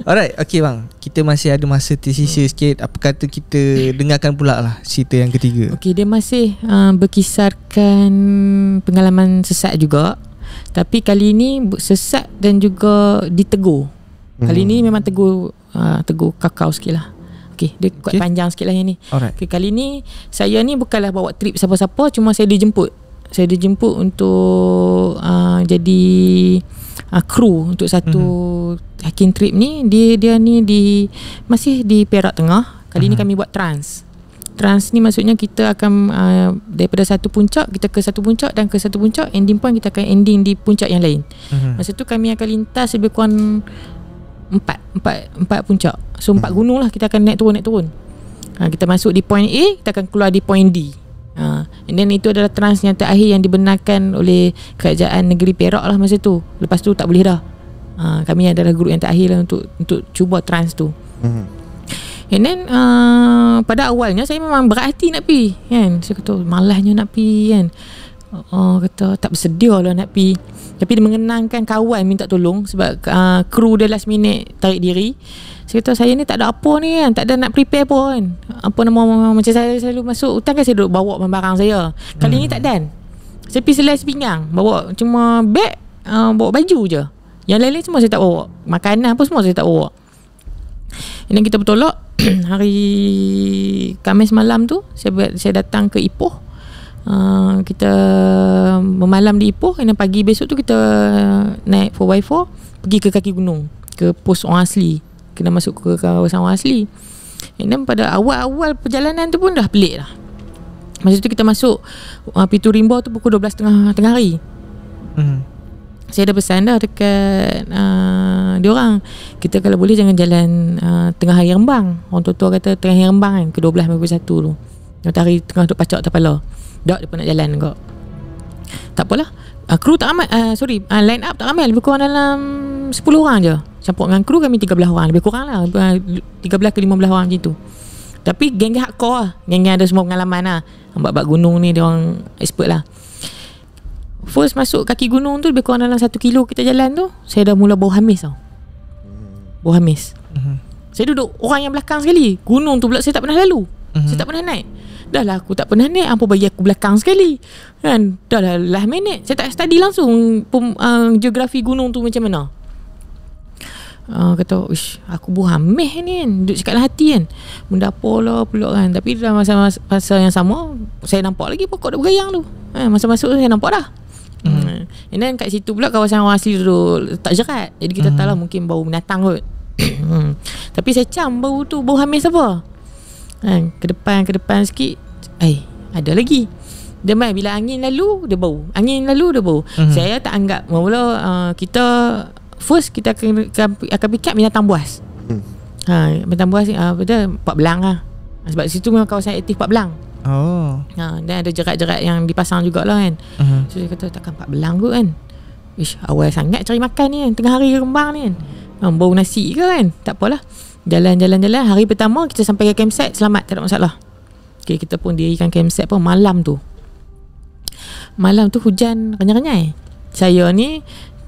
Alright, okay bang Kita masih ada masa tersisa hmm. sikit Apa kata kita dengarkan pula lah Cerita yang ketiga Okay, dia masih uh, berkisarkan Pengalaman sesat juga Tapi kali ni sesat dan juga ditegur Kali hmm. ni memang tegur Ah, Teguh kakao sikit lah Okay Dia kuat panjang sikit lah yang ni Alright. okay, Kali ni Saya ni bukanlah bawa trip siapa-siapa Cuma saya dijemput Saya dijemput untuk uh, Jadi uh, ah, Kru Untuk satu mm-hmm. Hiking trip ni Dia dia ni di Masih di Perak Tengah Kali mm-hmm. ni mhm. kami buat trans Trans ni maksudnya kita akan uh, Daripada satu puncak Kita ke satu puncak Dan ke satu puncak Ending pun kita akan ending di puncak yang lain mm-hmm. Masa tu kami akan lintas lebih kurang empat empat empat puncak so empat hmm. gunung lah kita akan naik turun naik turun ha, kita masuk di point A kita akan keluar di point D ha, and then itu adalah trans yang terakhir yang dibenarkan oleh kerajaan negeri Perak lah masa tu lepas tu tak boleh dah ha, kami adalah grup yang terakhir lah untuk untuk cuba trans tu hmm. And then uh, pada awalnya saya memang berhati nak pergi kan. Saya kata oh, malasnya nak pergi kan. Oh kata tak bersedia lah nak pi. Tapi dia mengenangkan kawan minta tolong sebab uh, kru dia last minute tarik diri. Saya kata saya ni tak ada apa ni kan, tak ada nak prepare pun kan. Apa nama macam saya selalu masuk hutang kan saya duduk bawa barang saya. Kali hmm. ni tak dan. Saya pi selai pinggang, bawa cuma beg, uh, bawa baju je. Yang lain-lain semua saya tak bawa. Makanan apa semua saya tak bawa. Ini kita bertolak hari kamis malam tu saya saya datang ke Ipoh uh, kita memalam di Ipoh dan pagi besok tu kita naik 4x4 pergi ke kaki gunung ke pos orang asli kena masuk ke kawasan orang asli and then pada awal-awal perjalanan tu pun dah pelik lah masa tu kita masuk uh, pintu rimbau tu pukul 12 tengah, tengah hari mm. saya dah pesan dah dekat uh, ah, diorang kita kalau boleh jangan jalan uh, tengah hari rembang orang tua-tua kata tengah hari rembang kan ke 12 ke 1 tu yang tarik tengah duk pacak kepala. Dak depan nak jalan kok. Tak apalah. Uh, kru tak ramai uh, sorry, uh, line up tak ramai lebih kurang dalam 10 orang je. Campur dengan kru kami 13 orang lebih kurang lah uh, 13 ke 15 orang macam Tapi geng-geng hardcore lah Geng-geng ada semua pengalaman lah Bak-bak gunung ni dia orang expert lah First masuk kaki gunung tu Lebih kurang dalam 1 kilo kita jalan tu Saya dah mula bau hamis tau Bau hamis uh-huh. Saya duduk orang yang belakang sekali Gunung tu pula saya tak pernah lalu uh-huh. Saya mhm. tak pernah naik Dahlah aku tak pernah naik Ampun bagi aku belakang sekali Kan Dahlah last minute Saya tak study langsung pem, uh, Geografi gunung tu macam mana uh, Kata Ish, Aku buah meh ni kan Duduk cakap lah hati kan Benda apa lah pulak kan Tapi dalam masa-masa yang sama Saya nampak lagi pokok dah bergayang tu eh, kan? Masa-masa tu saya nampak dah hmm. hmm. And then kat situ pula Kawasan orang asli tu Tak jerat Jadi kita hmm. tahu lah Mungkin bau binatang kot hmm. Tapi saya cam bau tu Bau hamis apa ha, Ke depan ke depan sikit Eh ada lagi dia mai bila angin lalu dia bau. Angin lalu dia bau. Mm-hmm. Saya tak anggap mula uh, kita first kita akan akan pick binatang buas. Mm. Ha binatang buas uh, apa pak belang lah. Ha, sebab situ memang kawasan aktif pak belang. Oh. Ha dan ada jerat-jerat yang dipasang jugaklah kan. Mm-hmm. So saya kata takkan pak belang kot kan. Ish awal sangat cari makan ni kan tengah hari kembang ni kan. bau nasi ke kan. Tak apalah. Jalan-jalan-jalan Hari pertama kita sampai ke campsite Selamat tak ada masalah Okay kita pun dirikan campsite pun malam tu Malam tu hujan renyai-renyai Saya ni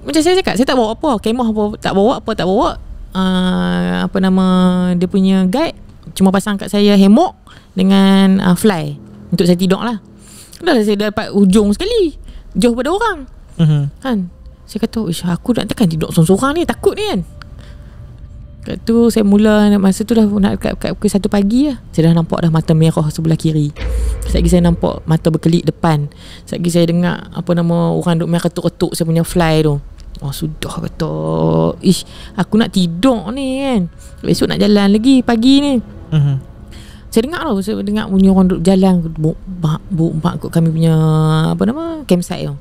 Macam saya cakap saya tak bawa apa Kemah apa tak bawa apa tak bawa uh, Apa nama dia punya guide Cuma pasang kat saya hemok Dengan uh, fly Untuk saya tidur lah Dah saya dapat hujung sekali Jauh pada orang mm-hmm. Kan saya kata, aku nak tekan tidur seorang-seorang ni, takut ni kan. Lepas tu saya mula Masa tu dah nak dekat, dekat pukul 1 pagi lah Saya dah nampak dah mata merah sebelah kiri Sekejap lagi saya nampak mata berkelip depan Sekejap lagi saya dengar Apa nama orang duk main ketuk-ketuk Saya punya fly tu Oh sudah kata Ish aku nak tidur ni kan Besok nak jalan lagi pagi ni uh-huh. Saya dengar tau Saya dengar punya orang duk jalan Buk mak, mak kami punya Apa nama campsite tu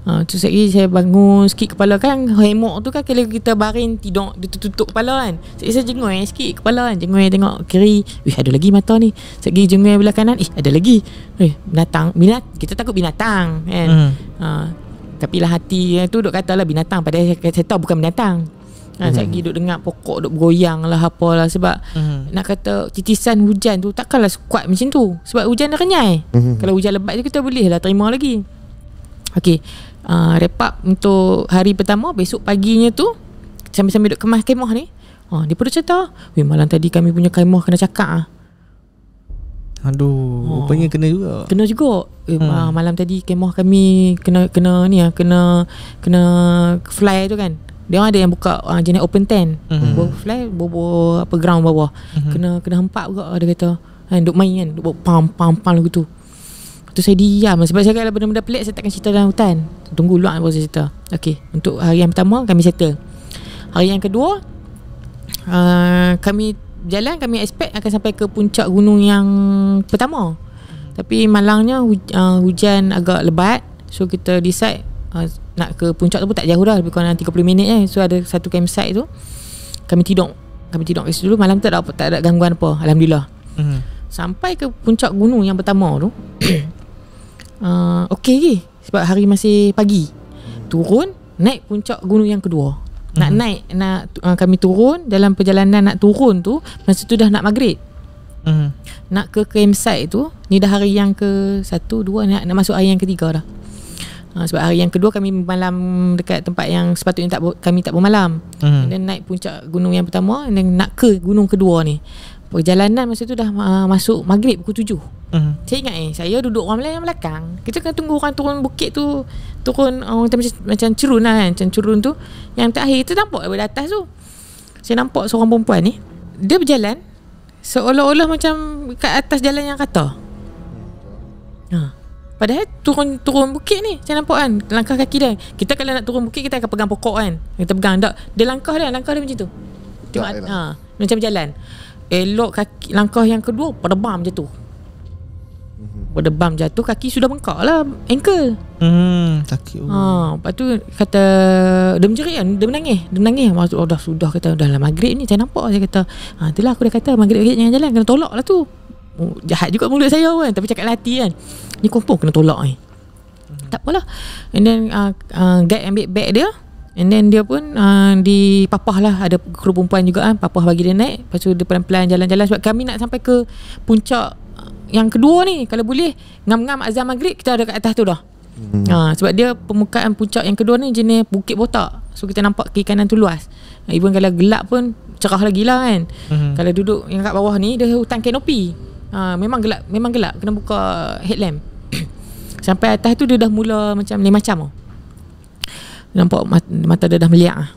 Ha, tu saya saya bangun sikit kepala kan hemok tu kan kalau kita baring tidur dia tutup kepala kan. Saya saya jenguk eh, sikit kepala kan jenguk eh, tengok kiri. Wih ada lagi mata ni. Saya pergi jenguk belah kanan. Ih ada lagi. Eh binatang. Bila kita takut binatang kan. Hmm. Ha, tapi lah hati eh, tu duk lah binatang padahal saya, saya tahu bukan binatang. Ha, hmm. Saya pergi duduk dengar pokok duduk bergoyang lah apalah sebab hmm. nak kata titisan hujan tu takkanlah kuat macam tu. Sebab hujan dah renyai. Hmm. Kalau hujan lebat tu kita boleh lah terima lagi. Okey uh, ah, Wrap up untuk hari pertama Besok paginya tu Sambil-sambil duduk kemas kemah ni uh, Dia pun dah cerita Weh malam tadi kami punya kemah kena cakap ah. Aduh, oh. rupanya kena juga. Kena juga. Eh, hmm. malam tadi kemah kami kena kena ni ah, kena kena fly tu kan. Dia orang ada yang buka uh, jenis open tent. Hmm. Bawa fly, bawa, apa ground bawah. Hmm. Kena kena hempak juga dia kata. Kan duk main kan, duk pam pam pam gitu. Tu saya diam Sebab saya kalau benda-benda pelik Saya takkan cerita dalam hutan Tunggu luar baru saya cerita Okay Untuk hari yang pertama Kami settle Hari yang kedua uh, Kami jalan Kami expect akan sampai ke puncak gunung yang Pertama Tapi malangnya hujan, uh, hujan agak lebat So kita decide uh, Nak ke puncak tu pun tak jauh dah Lebih kurang 30 minit eh So ada satu campsite tu Kami tidur Kami tidur kat situ dulu Malam tu tak ada, tak ada gangguan apa Alhamdulillah mm-hmm. Sampai ke puncak gunung yang pertama tu uh, ah, Okay je Sebab hari masih pagi Turun Naik puncak gunung yang kedua Nak hmm naik nak uh, Kami turun Dalam perjalanan nak turun tu Masa tu dah nak maghrib hmm Nak ke campsite tu Ni dah hari yang ke Satu, dua Nak, nak masuk hari yang ketiga dah uh, Sebab hari yang kedua Kami malam Dekat tempat yang Sepatutnya tak, kami tak bermalam mm-hmm. naik puncak gunung yang pertama Then nak ke gunung kedua ni Perjalanan masa tu dah uh, masuk maghrib pukul tujuh. uh Saya ingat eh Saya duduk orang Melayu yang belakang Kita kena tunggu orang turun bukit tu Turun ah, orang macam, macam curun lah kan Macam curun tu Yang tak terakhir kita nampak daripada atas tu Saya nampak seorang perempuan ni Dia berjalan Seolah-olah macam kat atas jalan yang kata ha. Padahal turun turun bukit ni Saya nampak kan Langkah kaki dia Kita kalau nak turun bukit Kita akan pegang pokok kan Kita pegang tak Dia langkah dia Langkah dia macam tu Tengok, ha, Macam berjalan Elok kaki Langkah yang kedua berdebam je tu mhm. Berdebam jatuh Kaki sudah bengkak lah Ankle hmm, Sakit ha, Lepas tu kata Dia menjerit kan Dia menangis Dia menangis Maksud, oh, dah, Sudah kata Dah lah maghrib ni Saya nampak Saya kata ha, Itulah aku dah kata Maghrib-maghrib jangan jalan Kena tolak lah tu oh, Jahat juga mulut saya kan Tapi cakap hati kan Ni kumpul kena tolak ni hmm. Tak apalah And then uh, ah, uh, ah, Guide ambil bag dia And then dia pun uh, di papah lah ada kru perempuan juga kan papah bagi dia naik lepas tu dia pelan-pelan jalan-jalan sebab kami nak sampai ke puncak yang kedua ni kalau boleh ngam-ngam azan maghrib kita ada kat atas tu dah. Hmm. Uh, sebab dia permukaan puncak yang kedua ni jenis bukit botak. So kita nampak kiri kanan tu luas. Even kalau gelap pun cerah lagi lah kan. Hmm. Kalau duduk yang kat bawah ni dia hutan kanopi. Uh, memang gelap memang gelap kena buka headlamp. sampai atas tu dia dah mula macam ni macam oh. Nampak mata dia dah meliak ah.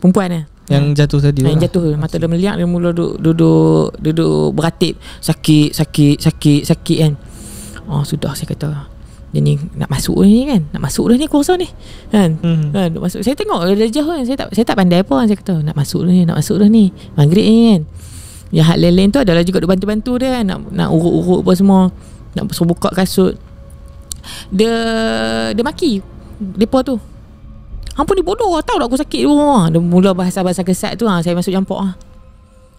Perempuan eh yang hmm. jatuh tadi Yang lah. jatuh Mata dia meliak Dia mula duduk Duduk, duduk beratip Sakit Sakit Sakit Sakit kan Oh sudah saya kata Dia ni nak masuk ni kan Nak masuk dah ni kuasa ni Kan hmm. kan, masuk. Saya tengok dia dah jauh kan Saya tak, saya tak pandai pun Saya kata nak masuk dah ni Nak masuk dah ni Maghrib ni kan Yang hak lain-lain tu adalah juga Dia bantu-bantu dia kan Nak, nak urut-urut apa semua Nak suruh buka kasut Dia Dia maki Depa tu Hampa ni bodoh lah Tahu tak aku sakit tu ha. Ah. Dia mula bahasa-bahasa kesat tu ha. Saya masuk jampok ha. Ah.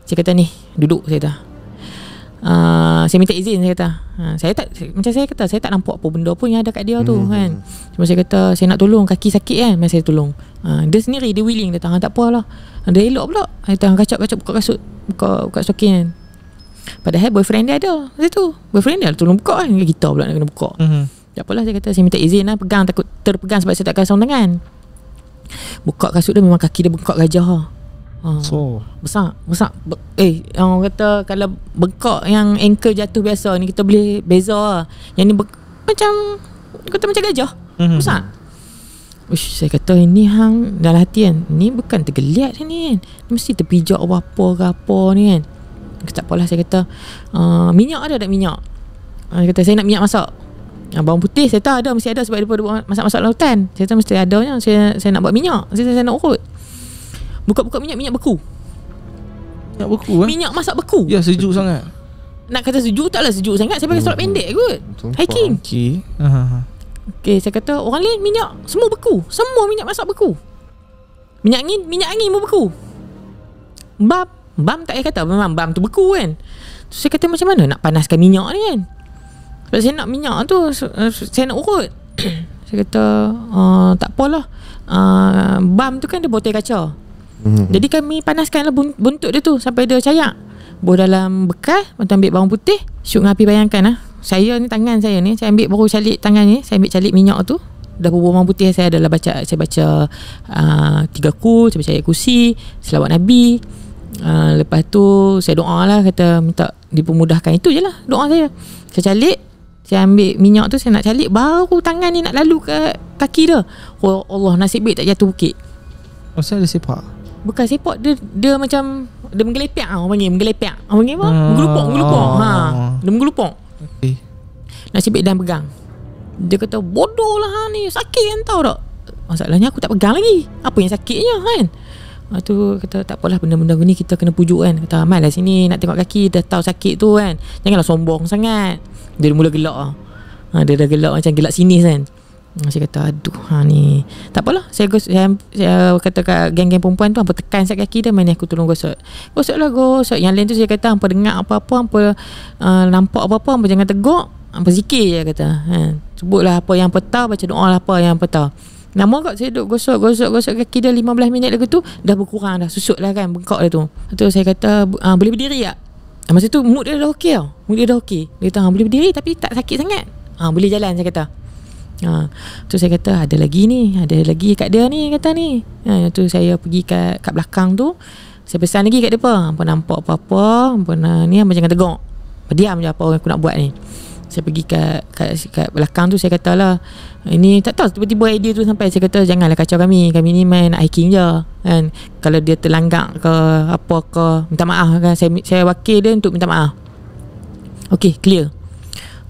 Saya kata ni Duduk saya kata Uh, saya minta izin saya kata. Uh, saya tak macam saya kata saya tak nampak apa benda pun yang ada kat dia tu hmm. kan. Hmm, hmm. Cuma saya kata saya nak tolong kaki sakit kan masa saya tolong. Uh, dia sendiri dia willing datang tak lah. Dia elok pula. dia tengah kacak-kacak buka kasut buka buka stokin kan. Padahal boyfriend dia ada masa tu. Boyfriend dia tolong buka kan kita pula nak kena buka. Hmm. hmm. Tak apalah saya kata saya minta izin lah pegang takut terpegang sebab saya tak kasut tangan. Buka kasut dia memang kaki dia bengkok gajah ha. ha. So Besar Besar Eh orang kata Kalau bengkok yang ankle jatuh biasa ni Kita boleh beza lah Yang ni be- Macam Kata macam gajah mm-hmm. Besar Ush, saya kata ini hang dalam hati kan. Ni bukan tergeliat kan, ni kan. Ni mesti terpijak apa ke apa ni kan. Tak apalah saya kata uh, minyak ada tak minyak. Uh, saya kata saya nak minyak masak. Ah, bawang putih saya tahu ada mesti ada sebab daripada masak-masak lautan. Saya tahu mesti ada yang saya saya nak buat minyak. Saya saya nak urut. Buka-buka minyak minyak beku. Minyak beku eh? Minyak masak beku. Ya sejuk sangat. Nak kata sejuk taklah sejuk sangat. Saya pakai hmm, solat hmm. pendek kot. Hiking. Okey. Okey, saya kata orang lain minyak semua beku. Semua minyak masak beku. Minyak angin, minyak angin pun beku. Bab, bam tak payah kata memang bam tu beku kan. Terus saya kata macam mana nak panaskan minyak ni kan? Kalau saya nak minyak tu eh, Saya nak urut Saya kata uh, Tak apalah uh, Bam tu kan dia botol kaca mm-hmm. Jadi kami panaskanlah buntuk dia tu Sampai dia cayak Bawa dalam bekas Kita ambil bawang putih Syuk dengan api bayangkan lah Saya ni tangan saya ni Saya ambil baru calik tangan ni Saya ambil calik minyak tu Dah bawa bawang putih Saya adalah baca Saya baca uh, Tiga kul Saya baca ayat kursi Selawat Nabi uh, Lepas tu Saya doa lah Kata minta dipermudahkan Itu je lah doa saya Saya calik saya ambil minyak tu Saya nak calik Baru tangan ni nak lalu ke Kaki dia Oh Allah nasib baik tak jatuh bukit Oh saya ada sepak Bukan sepak Dia, dia macam Dia menggelepek Orang panggil Menggelepek Orang panggil apa uh, ah. Menggelupok Menggelupok uh, ha. Dia menggelupok okay. Nasib baik dah pegang Dia kata Bodoh lah ni Sakit kan tau tak Masalahnya aku tak pegang lagi Apa yang sakitnya kan Lepas tu kata tak apalah benda-benda ni kita kena pujuk kan. Kata Amal lah sini nak tengok kaki dah tahu sakit tu kan. Janganlah sombong sangat. Dia mula gelak ah. Ha, dia dah gelak macam gelak sinis kan. Ah, saya kata aduh ha ni. Tak apalah saya gos saya, saya, kata kat geng-geng perempuan tu hangpa tekan sat kaki dia main aku tolong gosok. Gosoklah gosok. Yang lain tu saya kata hangpa dengar apa-apa hangpa uh, nampak apa-apa hangpa jangan tegur. Hangpa zikir je kata. Ha. Sebutlah apa yang petah baca doa lah apa yang petah. Lama kot saya duduk gosok Gosok gosok kaki dah 15 minit lagi tu Dah berkurang dah Susut lah kan Bengkok dah tu tu saya kata uh, Boleh berdiri tak? Ah, masa tu mood dia dah okey tau Mood dia dah okey Dia kata ah, boleh berdiri Tapi tak sakit sangat ha, Boleh jalan saya kata ha, Tu saya kata ada lagi ni Ada lagi kat dia ni kata ni ha, Tu saya pergi kat, kat belakang tu Saya pesan lagi kat dia apa Ampun nampak apa-apa Ampun ni apa jangan tegok Diam je apa yang aku nak buat ni saya pergi kat, kat, kat belakang tu Saya kata lah Ini tak tahu Tiba-tiba idea tu sampai Saya kata janganlah kacau kami Kami ni main hiking je kan? Kalau dia terlanggak ke Apa ke Minta maaf kan Saya, saya wakil dia untuk minta maaf Okay clear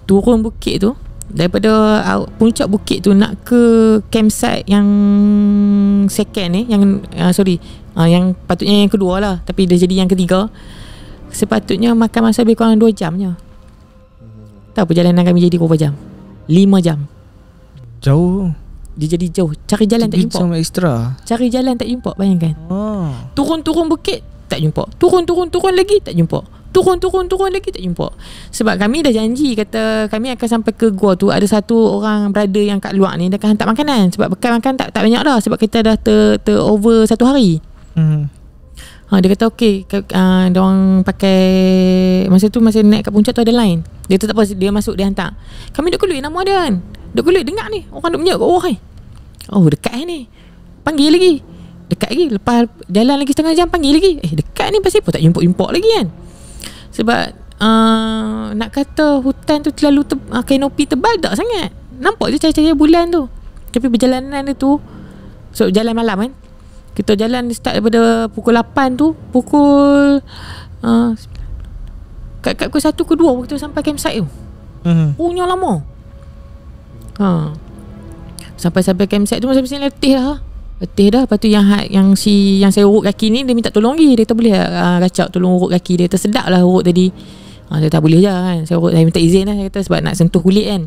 Turun bukit tu Daripada puncak bukit tu Nak ke campsite yang Second ni eh? Yang uh, sorry uh, Yang patutnya yang kedua lah Tapi dia jadi yang ketiga Sepatutnya makan masa lebih kurang 2 jam je tak perjalanan kami jadi berapa jam? 5 jam. Jauh. Dia jadi jauh. Cari jalan Cibit tak import. Extra. Cari jalan tak jumpa bayangkan. Oh. Turun-turun bukit tak jumpa. Turun-turun-turun lagi tak jumpa. Turun-turun-turun lagi tak jumpa. Sebab kami dah janji kata kami akan sampai ke gua tu ada satu orang brother yang kat luar ni dah akan hantar makanan sebab bekal makan tak tak banyak dah sebab kita dah ter, ter over satu hari. Hmm. Ha, dia kata okey uh, dia orang pakai masa tu masa naik kat puncak tu ada line. Dia tak apa dia masuk dia hantar. Kami duk kulit nama dia kan. Duk kulit dengar ni orang duk menyuk kat bawah ni. Oh dekat eh ni. Panggil lagi. Dekat lagi lepas jalan lagi setengah jam panggil lagi. Eh dekat ni pasal apa tak jumpa-jumpa lagi kan. Sebab uh, nak kata hutan tu terlalu te- uh, kanopi tebal tak sangat. Nampak je cahaya-cahaya bulan tu. Tapi perjalanan dia tu so jalan malam kan. Kita jalan start daripada pukul 8 tu, pukul uh, Kat kat pukul satu ke dua Waktu sampai campsite tu hmm. Punya oh, lama ha. Sampai-sampai campsite tu Masa sini letih lah Letih dah Lepas tu yang, yang, si, yang saya urut kaki ni Dia minta tolong lagi Dia tak boleh Racak ah, ah, uh, tolong urut kaki Dia tersedak lah urut tadi ha, Dia tak boleh je lah kan Saya urut Saya minta izin lah Saya kata sebab nak sentuh kulit kan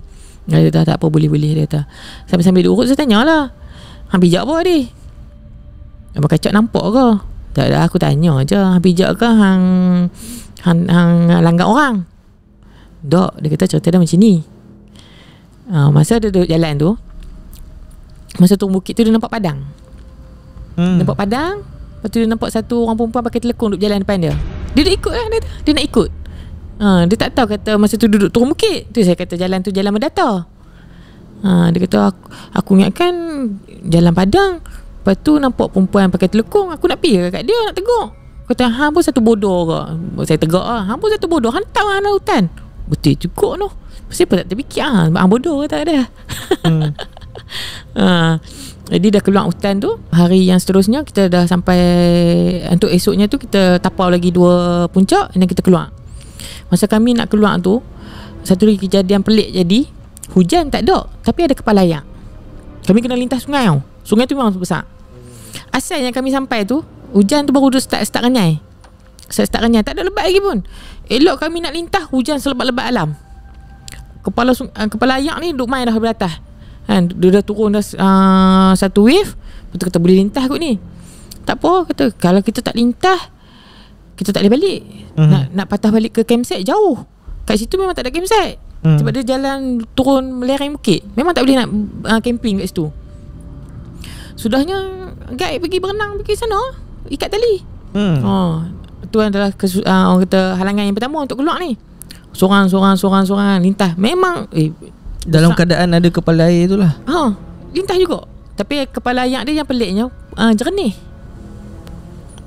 Dia kata tak apa boleh-boleh Dia kata Sampai-sampai dia urut Saya tanya lah Hampir jap apa tadi Abang kacau nampak ke tak ada aku tanya je Habis jap ke hang hang, hang langgar orang Dok Dia kata cerita dia macam ni uh, Masa dia duduk jalan tu Masa tu bukit tu dia nampak padang hmm. Nampak padang Lepas tu dia nampak satu orang perempuan pakai telekong duduk jalan depan dia Dia nak ikut kan dia, dia nak ikut uh, Dia tak tahu kata masa tu duduk turun bukit Tu saya kata jalan tu jalan merdata uh, ah, Dia kata aku, aku ingatkan jalan padang Lepas tu nampak perempuan pakai telekong Aku nak pergi kat dia nak tengok. Kata hang pun satu bodoh ke Saya tegak lah Hang pun satu bodoh Hantar lah anak hutan Betul juga tu Siapa tak terfikir ah ha? Ah, hang bodoh ke tak ada hmm. ha. Jadi dah keluar hutan tu Hari yang seterusnya Kita dah sampai Untuk esoknya tu Kita tapau lagi dua puncak Dan kita keluar Masa kami nak keluar tu Satu lagi kejadian pelik jadi Hujan tak ada Tapi ada kepala ayak Kami kena lintas sungai tau Sungai tu memang besar Asalnya kami sampai tu Hujan tu baru dia start start kenyai. Saya start kenyai tak ada lebat lagi pun. Elok kami nak lintah hujan selebat-lebat alam. Kepala uh, kepala ayak ni duk main dah di atas. Kan dia dah turun dah uh, satu wave, betul kata boleh lintah kot ni. Tak apa kata kalau kita tak lintah kita tak boleh balik. Mm-hmm. Nak nak patah balik ke campsite jauh. Kat situ memang tak ada campsite. Hmm. Sebab dia jalan turun melereng bukit Memang tak boleh nak uh, camping kat situ Sudahnya Guide pergi berenang pergi sana ikat tali. Hmm. Ha, tu adalah kesu, uh, orang kata halangan yang pertama untuk keluar ni. Sorang sorang sorang sorang lintah. Memang eh dalam besar. keadaan ada kepala air itulah. Ha, lintah juga. Tapi kepala ayak dia yang peliknya uh, jernih.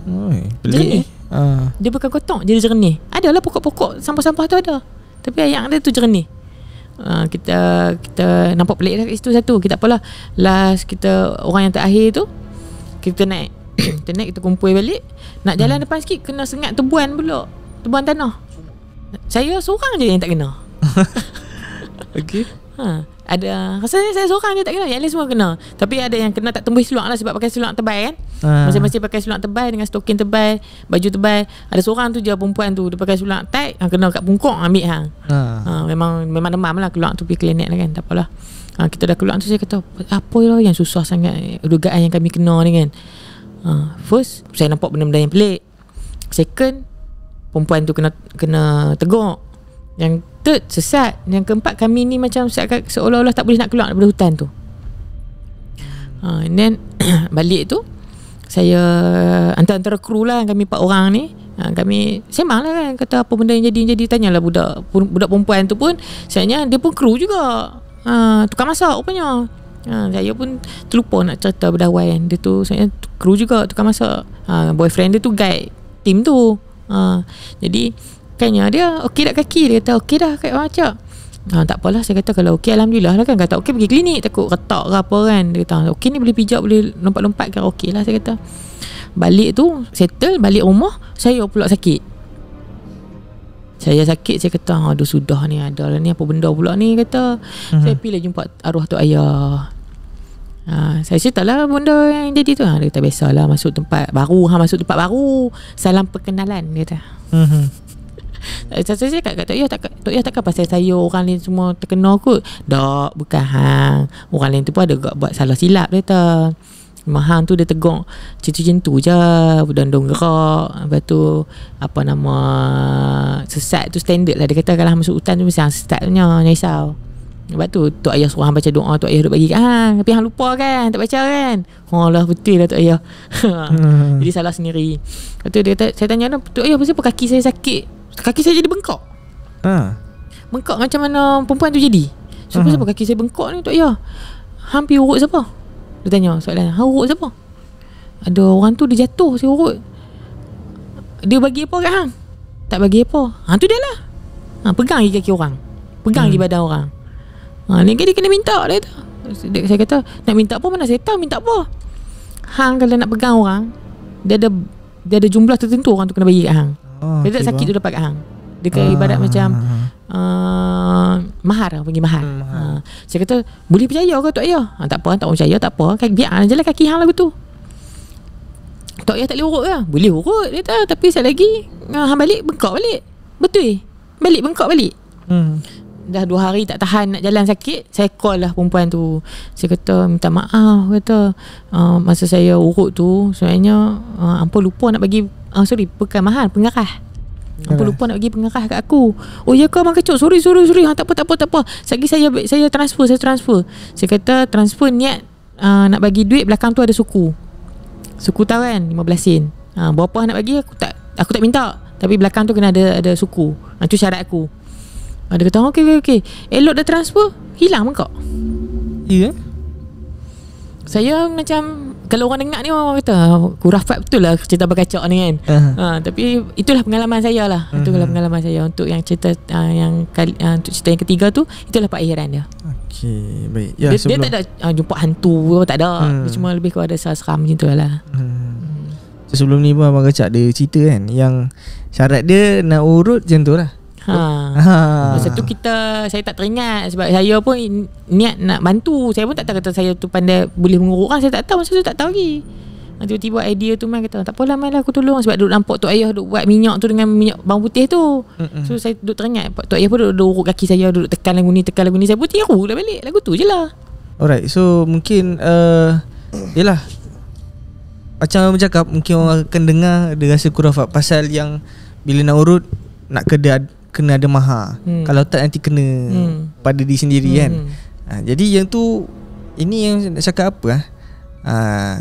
Oi, pelik. Jernih. Ha. Dia bukan kotak, dia jernih. Adalah pokok-pokok sampah-sampah tu ada. Tapi ayak dia tu jernih. Uh, kita kita nampak pelik lah kat situ satu kita apalah last kita orang yang terakhir tu kita naik kita naik kita kumpul balik nak jalan hmm. depan sikit kena sengat tebuan pula tebuan tanah saya seorang je yang tak kena okay ha ada rasanya saya seorang je tak kena yang lain semua kena tapi ada yang kena tak tembus seluar lah sebab pakai seluar tebal kan ha. masing-masing pakai seluar tebal dengan stoking tebal baju tebal ada seorang tu je perempuan tu dia pakai seluar tight ha, kena kat bungkok ambil hang ha. ha. memang memang demam lah keluar tu pergi klinik lah kan tak apalah ha, kita dah keluar tu saya kata apa lah yang susah sangat dugaan yang kami kena ni kan uh, First Saya nampak benda-benda yang pelik Second Perempuan tu kena Kena tegur Yang third Sesat Yang keempat kami ni macam Seolah-olah tak boleh nak keluar Daripada hutan tu uh, And then Balik tu Saya Antara-antara kru lah Kami empat orang ni Ha, kami sembang lah kan Kata apa benda yang jadi-jadi Tanyalah budak Budak perempuan tu pun Sebenarnya dia pun kru juga ha, Tukar masak rupanya Ha, saya pun terlupa nak cerita pada awal kan. Dia tu sebenarnya kru juga tukang masak. Ha, boyfriend dia tu guide tim tu. Ha, jadi kan dia okey dah kaki dia kata okey dah kat macam. Ha, tak apalah saya kata kalau okey alhamdulillah lah kan kata okey pergi klinik takut retak ke apa kan dia kata okey ni boleh pijak boleh lompat-lompat kan okey lah saya kata balik tu settle balik rumah saya pula sakit saya sakit saya kata aduh sudah ni ada lah ni apa benda pula ni kata mm-hmm. saya pilih jumpa arwah tu ayah Ha, saya cerita lah bunda yang jadi tu. Ha, dia kata biasalah masuk tempat baru. Ha, masuk tempat baru. Salam perkenalan dia kata. Mhm. Saya cakap kat Tok Yah tak, Tok Yah takkan pasal saya Orang lain semua terkenal kot Tak bukan hang Orang lain tu pun ada Buat salah silap dia kata Mahang tu dia tegok Cintu-cintu je Dondong gerak Lepas tu Apa nama Sesat tu standard lah Dia kata kalau masuk hutan tu Mesti yang sesat punya Nyesal Lepas tu Tok Ayah suruh hang baca doa Tok Ayah duk bagi Ah, Tapi hang lupa kan Tak baca kan Oh lah betul lah Tok Ayah hmm. Jadi salah sendiri Lepas tu dia kata Saya tanya dia Tok Ayah apa kaki saya sakit Kaki saya jadi bengkok ha. Bengkok macam mana Perempuan tu jadi So kenapa uh-huh. kaki saya bengkok ni Tok Ayah Hang pergi urut siapa Dia tanya soalan Hang urut siapa Ada orang tu dia jatuh Saya urut Dia bagi apa kat hang Tak bagi apa Hang tu dia lah Ha, pegang lagi kaki orang Pegang hmm. badan orang Ha, ni kena, kena minta dia kata. Saya kata nak minta apa mana saya tahu minta apa. Hang kalau nak pegang orang dia ada dia ada jumlah tertentu orang tu kena bagi kat hang. Oh, dia tak sakit tu dapat kat hang. Dia kena uh, ah, ibadat macam uh, mahar lah, panggil mahar. Hmm, ha. Saya kata boleh percaya ke tok ayah? Ya? Ha, tak apa, tak percaya tak apa. Kaki biar jalan kaki hang lagu tu. Tok ayah tak boleh urut ke? Lah. Boleh urut dia tahu tapi saya lagi uh, hang balik bengkak balik. Betul Balik bengkok balik. Hmm dah dua hari tak tahan nak jalan sakit saya call lah perempuan tu saya kata minta maaf kata uh, masa saya urut tu sebenarnya uh, ah, ampun lupa nak bagi uh, sorry bukan mahal pengarah Aku lupa nak bagi pengarah kat aku. Oh ya ke abang kecut. Sorry sorry sorry. Ha, tak apa tak apa tak apa. Sagi saya saya transfer saya transfer. Saya kata transfer niat uh, nak bagi duit belakang tu ada suku. Suku tahu kan 15 sen. Ha, berapa nak bagi aku tak aku tak minta. Tapi belakang tu kena ada ada suku. Ha, tu syarat aku. Ah, dia kata oh, okey okey okey. Elok dah transfer, hilang mengkok. Ya. Yeah. Saya macam kalau orang dengar ni orang kata kurafat betul lah cerita berkacau ni kan. Uh-huh. Ha, tapi itulah pengalaman saya lah. Itulah uh-huh. pengalaman saya untuk yang cerita uh, yang kali, uh, untuk cerita yang ketiga tu itulah pak akhiran dia. Okey, baik. Ya, dia, dia tak ada uh, jumpa hantu tak ada. Uh-huh. Dia cuma lebih kepada seram macam tu lah. Uh-huh. Sebelum ni pun Abang Kacak ada cerita kan Yang syarat dia nak urut macam tu lah Ha. ha. Masa tu kita saya tak teringat sebab saya pun niat nak bantu. Saya pun tak tahu kata saya tu pandai boleh mengurus orang. Saya tak tahu masa tu tak tahu lagi. Tiba-tiba idea tu Man kata Tak apalah Man lah aku tolong Sebab duduk nampak Tok Ayah duduk buat minyak tu Dengan minyak bawang putih tu Mm-mm. So saya duduk teringat Tok Ayah pun duduk, duduk urut kaki saya Duduk tekan lagu ni Tekan lagu ni Saya putih aku dah balik Lagu tu je lah Alright so mungkin uh, Yelah Macam orang cakap Mungkin orang akan dengar Dia rasa kurang Pasal yang Bila nak urut Nak kedai kena ada maha hmm. kalau tak nanti kena hmm. pada diri sendiri hmm. kan ha, jadi yang tu ini yang nak cakap apa ah ha,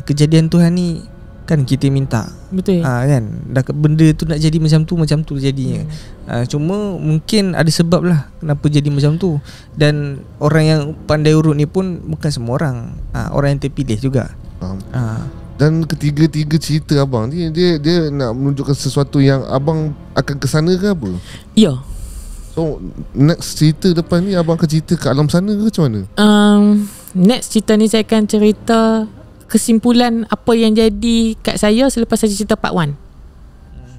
kejadian Tuhan ni kan kita minta betul ha, kan dah benda tu nak jadi macam tu macam tu jadinya hmm. ha, cuma mungkin ada sebab lah kenapa jadi macam tu dan orang yang pandai urut ni pun bukan semua orang ha, orang yang terpilih juga faham ha dan ketiga-tiga cerita abang ni dia dia nak menunjukkan sesuatu yang abang akan ke sana ke apa? Ya. So next cerita depan ni abang akan cerita ke alam sana ke macam mana? Um next cerita ni saya akan cerita kesimpulan apa yang jadi kat saya selepas saya cerita part 1.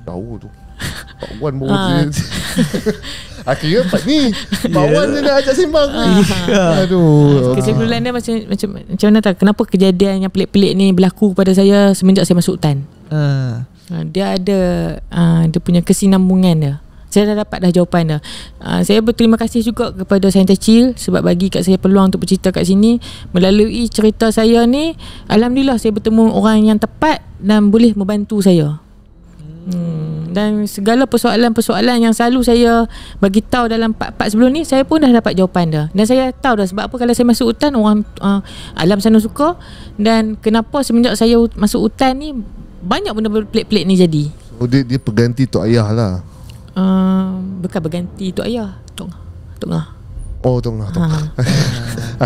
Tahu tu. Pak Wan bawa ah. dia Akhirnya Pak ni Pak Wan yeah. dah ajak sembang ni ah. Aduh Kesimpulan dia macam, macam Macam mana tak Kenapa kejadian yang pelik-pelik ni Berlaku kepada saya Semenjak saya masuk hutan uh. Ah. Dia ada uh, Dia punya kesinambungan dia saya dah dapat dah jawapan dah. Uh, saya berterima kasih juga kepada Saintis Cil sebab bagi kat saya peluang untuk bercerita kat sini. Melalui cerita saya ni, Alhamdulillah saya bertemu orang yang tepat dan boleh membantu saya. Hmm dan segala persoalan-persoalan yang selalu saya bagi tahu dalam part-part sebelum ni saya pun dah dapat jawapan dah. dan saya tahu dah sebab apa kalau saya masuk hutan orang uh, alam sana suka dan kenapa semenjak saya masuk hutan ni banyak benda pelik-pelik ni jadi so, oh, dia, dia peganti tok ayah lah uh, bukan berganti tok ayah tok tok Oh Tok Ngah Tok ha.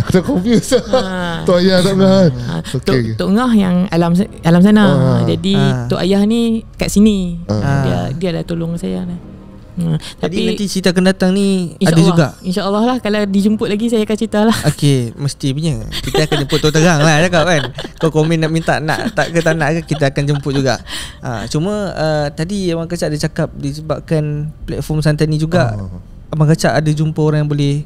Aku confuse ha. Tok Ayah ha. Tok Ngah ha. okay. Tok, Tok Ngah yang alam alam sana ha. ha. Jadi ha. Tok Ayah ni kat sini ha. Ha. Dia dia dah tolong saya ni Hmm. Tapi Jadi nanti cerita akan datang ni insya Ada Allah. juga InsyaAllah lah Kalau dijemput lagi Saya akan cerita lah Okay Mesti punya Kita akan jemput tu terang lah Ada Cakap kan Kau komen nak minta Nak tak ke tak nak ke Kita akan jemput juga ha, Cuma uh, Tadi Abang Kacak ada cakap Disebabkan Platform santai juga oh. Abang Kacak ada jumpa orang yang boleh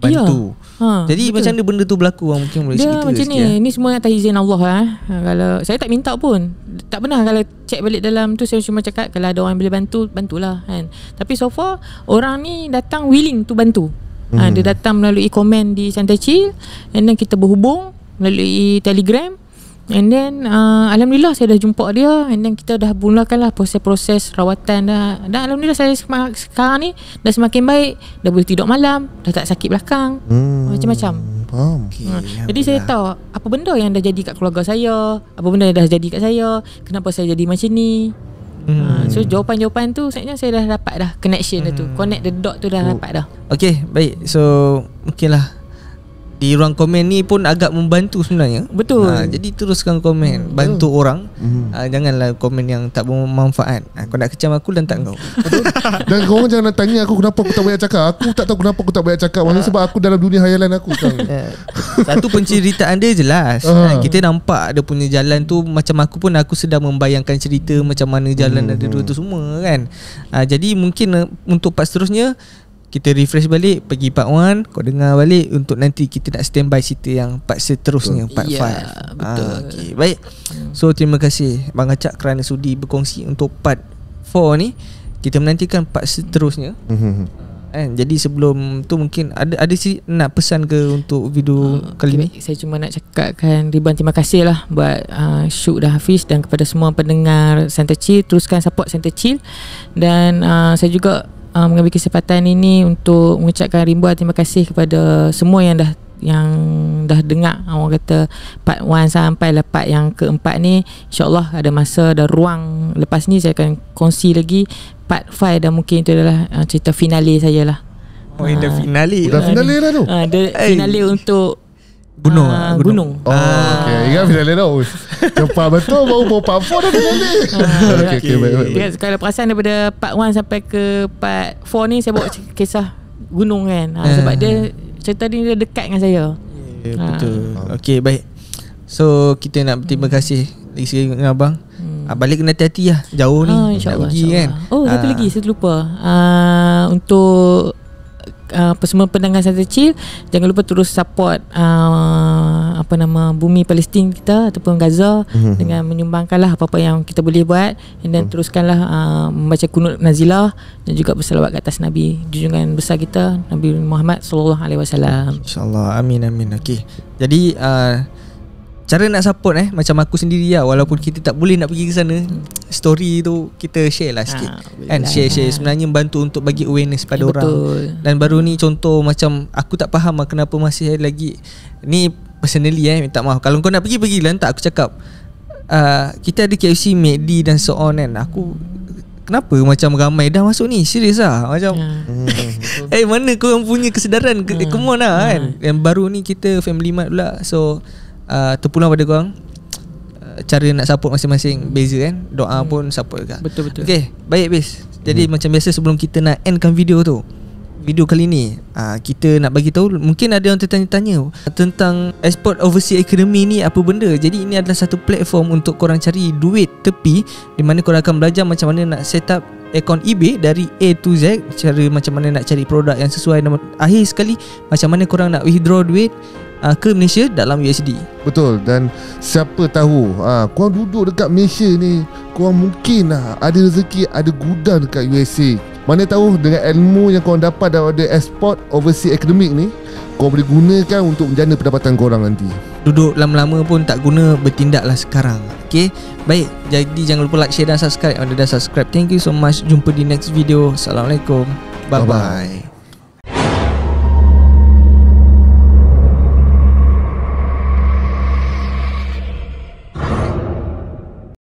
bantu. Ya. Ha, Jadi betul. macam mana benda tu berlaku orang mungkin boleh cerita macam ni. Ya. Ni semua atas izin Allah eh. Ha, kalau saya tak minta pun. Tak pernah kalau check balik dalam tu saya cuma cakap kalau ada orang yang boleh bantu bantulah kan. Tapi so far orang ni datang willing tu bantu. Ha, hmm. dia datang melalui komen di Santai Chill and then kita berhubung melalui Telegram And then uh, Alhamdulillah saya dah jumpa dia And then kita dah mulakan lah Proses-proses rawatan dah. Dan Alhamdulillah saya sekarang ni Dah semakin baik Dah boleh tidur malam Dah tak sakit belakang hmm. Macam-macam Faham okay, ha. Jadi saya tahu Apa benda yang dah jadi kat keluarga saya Apa benda yang dah jadi kat saya Kenapa saya jadi macam ni ha, hmm. So jawapan-jawapan tu Sebenarnya saya dah dapat dah Connection hmm. dia tu Connect the dot tu dah oh. dapat dah Okay baik So Okay lah di ruang komen ni pun agak membantu sebenarnya. Betul. Ha, jadi teruskan komen, hmm. bantu hmm. orang. Hmm. Ha, janganlah komen yang tak bermanfaat. Ha, kau nak kecam aku dan tak kau. dan kau orang jangan tanya aku kenapa aku tak banyak cakap. Aku tak tahu kenapa aku tak banyak cakap. Maksudnya ha. sebab aku dalam dunia hayalan aku ha. Satu penceritaan dia jelas. Ha, ha kita nampak ada punya jalan tu macam aku pun aku sedang membayangkan cerita macam mana jalan hmm. ada dua hmm. tu semua kan. Ha, jadi mungkin eh, untuk part seterusnya kita refresh balik Pergi part 1 Kau dengar balik Untuk nanti kita nak standby Cerita yang part seterusnya Part 5 Ya five. betul ha, ah, okay. Baik So terima kasih Bang Acak kerana sudi berkongsi Untuk part 4 ni Kita menantikan part seterusnya Hmm. Eh, Jadi sebelum tu mungkin ada ada si nak pesan ke untuk video uh, kali ni? Saya cuma nak cakapkan ribuan terima kasih lah buat uh, Syuk dan Hafiz dan kepada semua pendengar Santa Chill. Teruskan support Santa Chill. Dan uh, saya juga uh, mengambil kesempatan ini untuk mengucapkan ribuan terima kasih kepada semua yang dah yang dah dengar orang kata part 1 sampai lah part yang keempat ni insyaAllah ada masa ada ruang lepas ni saya akan kongsi lagi part 5 dan mungkin itu adalah uh, cerita finale saya lah oh, uh, in the finale oh, dah lah. finale dah tu uh, finale untuk Gunung ah, eh? gunung. gunung. Oh, uh. okay. Ingat bila lelah tau. Cepat betul baru pop part 4 dah bila lelah. Okay, okay. okay. Baik, baik, baik. kalau perasan daripada part 1 sampai ke part 4 ni saya bawa kisah gunung kan. Uh, sebab dia cerita ni dia dekat dengan saya. Yeah, uh. betul. Okay, baik. So, kita nak berterima hmm. kasih lagi sekali dengan abang. Hmm. Uh, balik kena hati-hati lah. Jauh ni. Oh, insya nak pergi kan. Oh, satu lagi. Saya terlupa. Uh, untuk uh, semua pendengar saya kecil jangan lupa terus support uh, apa nama bumi Palestin kita ataupun Gaza mm-hmm. dengan menyumbangkanlah apa-apa yang kita boleh buat dan mm-hmm. teruskanlah uh, membaca kunut nazilah dan juga berselawat ke atas nabi junjungan besar kita Nabi Muhammad sallallahu alaihi wasallam insyaallah amin amin okey jadi uh, Cara nak support eh Macam aku sendiri lah Walaupun kita tak boleh Nak pergi ke sana Story tu Kita share lah sikit ha, ah, And lah. share-share Sebenarnya membantu Untuk bagi awareness Pada ya, orang betul. Dan baru ni contoh Macam aku tak faham lah Kenapa masih lagi Ni personally eh Minta maaf Kalau kau nak pergi pergi lah, tak aku cakap uh, Kita ada KFC McD dan so on kan Aku Kenapa macam ramai dah masuk ni Serius lah Macam ya. Eh hey, mana kau yang punya kesedaran ha. Come on lah ha. Yang baru ni kita Family mat pula So Uh, terpulang pada korang uh, cara nak support masing-masing beza kan doa hmm. pun support juga betul betul okey baik bis jadi hmm. macam biasa sebelum kita nak endkan video tu video kali ni uh, kita nak bagi tahu mungkin ada orang tertanya-tanya tentang export overseas academy ni apa benda jadi ini adalah satu platform untuk korang cari duit tepi di mana korang akan belajar macam mana nak set up akaun eBay dari A to Z cara macam mana nak cari produk yang sesuai dan akhir sekali macam mana korang nak withdraw duit uh, ke Malaysia dalam USD. Betul dan siapa tahu uh, korang duduk dekat Malaysia ni korang mungkin uh, ada rezeki ada gudang dekat USA. Mana tahu dengan ilmu yang korang dapat daripada Export Overseas Academic ni korang boleh gunakan untuk menjana pendapatan korang nanti. Duduk lama-lama pun tak guna bertindaklah sekarang. Okay Baik, jadi jangan lupa like, share dan subscribe. Anda dah subscribe. Thank you so much. Jumpa di next video. Assalamualaikum. Bye-bye. Bye-bye.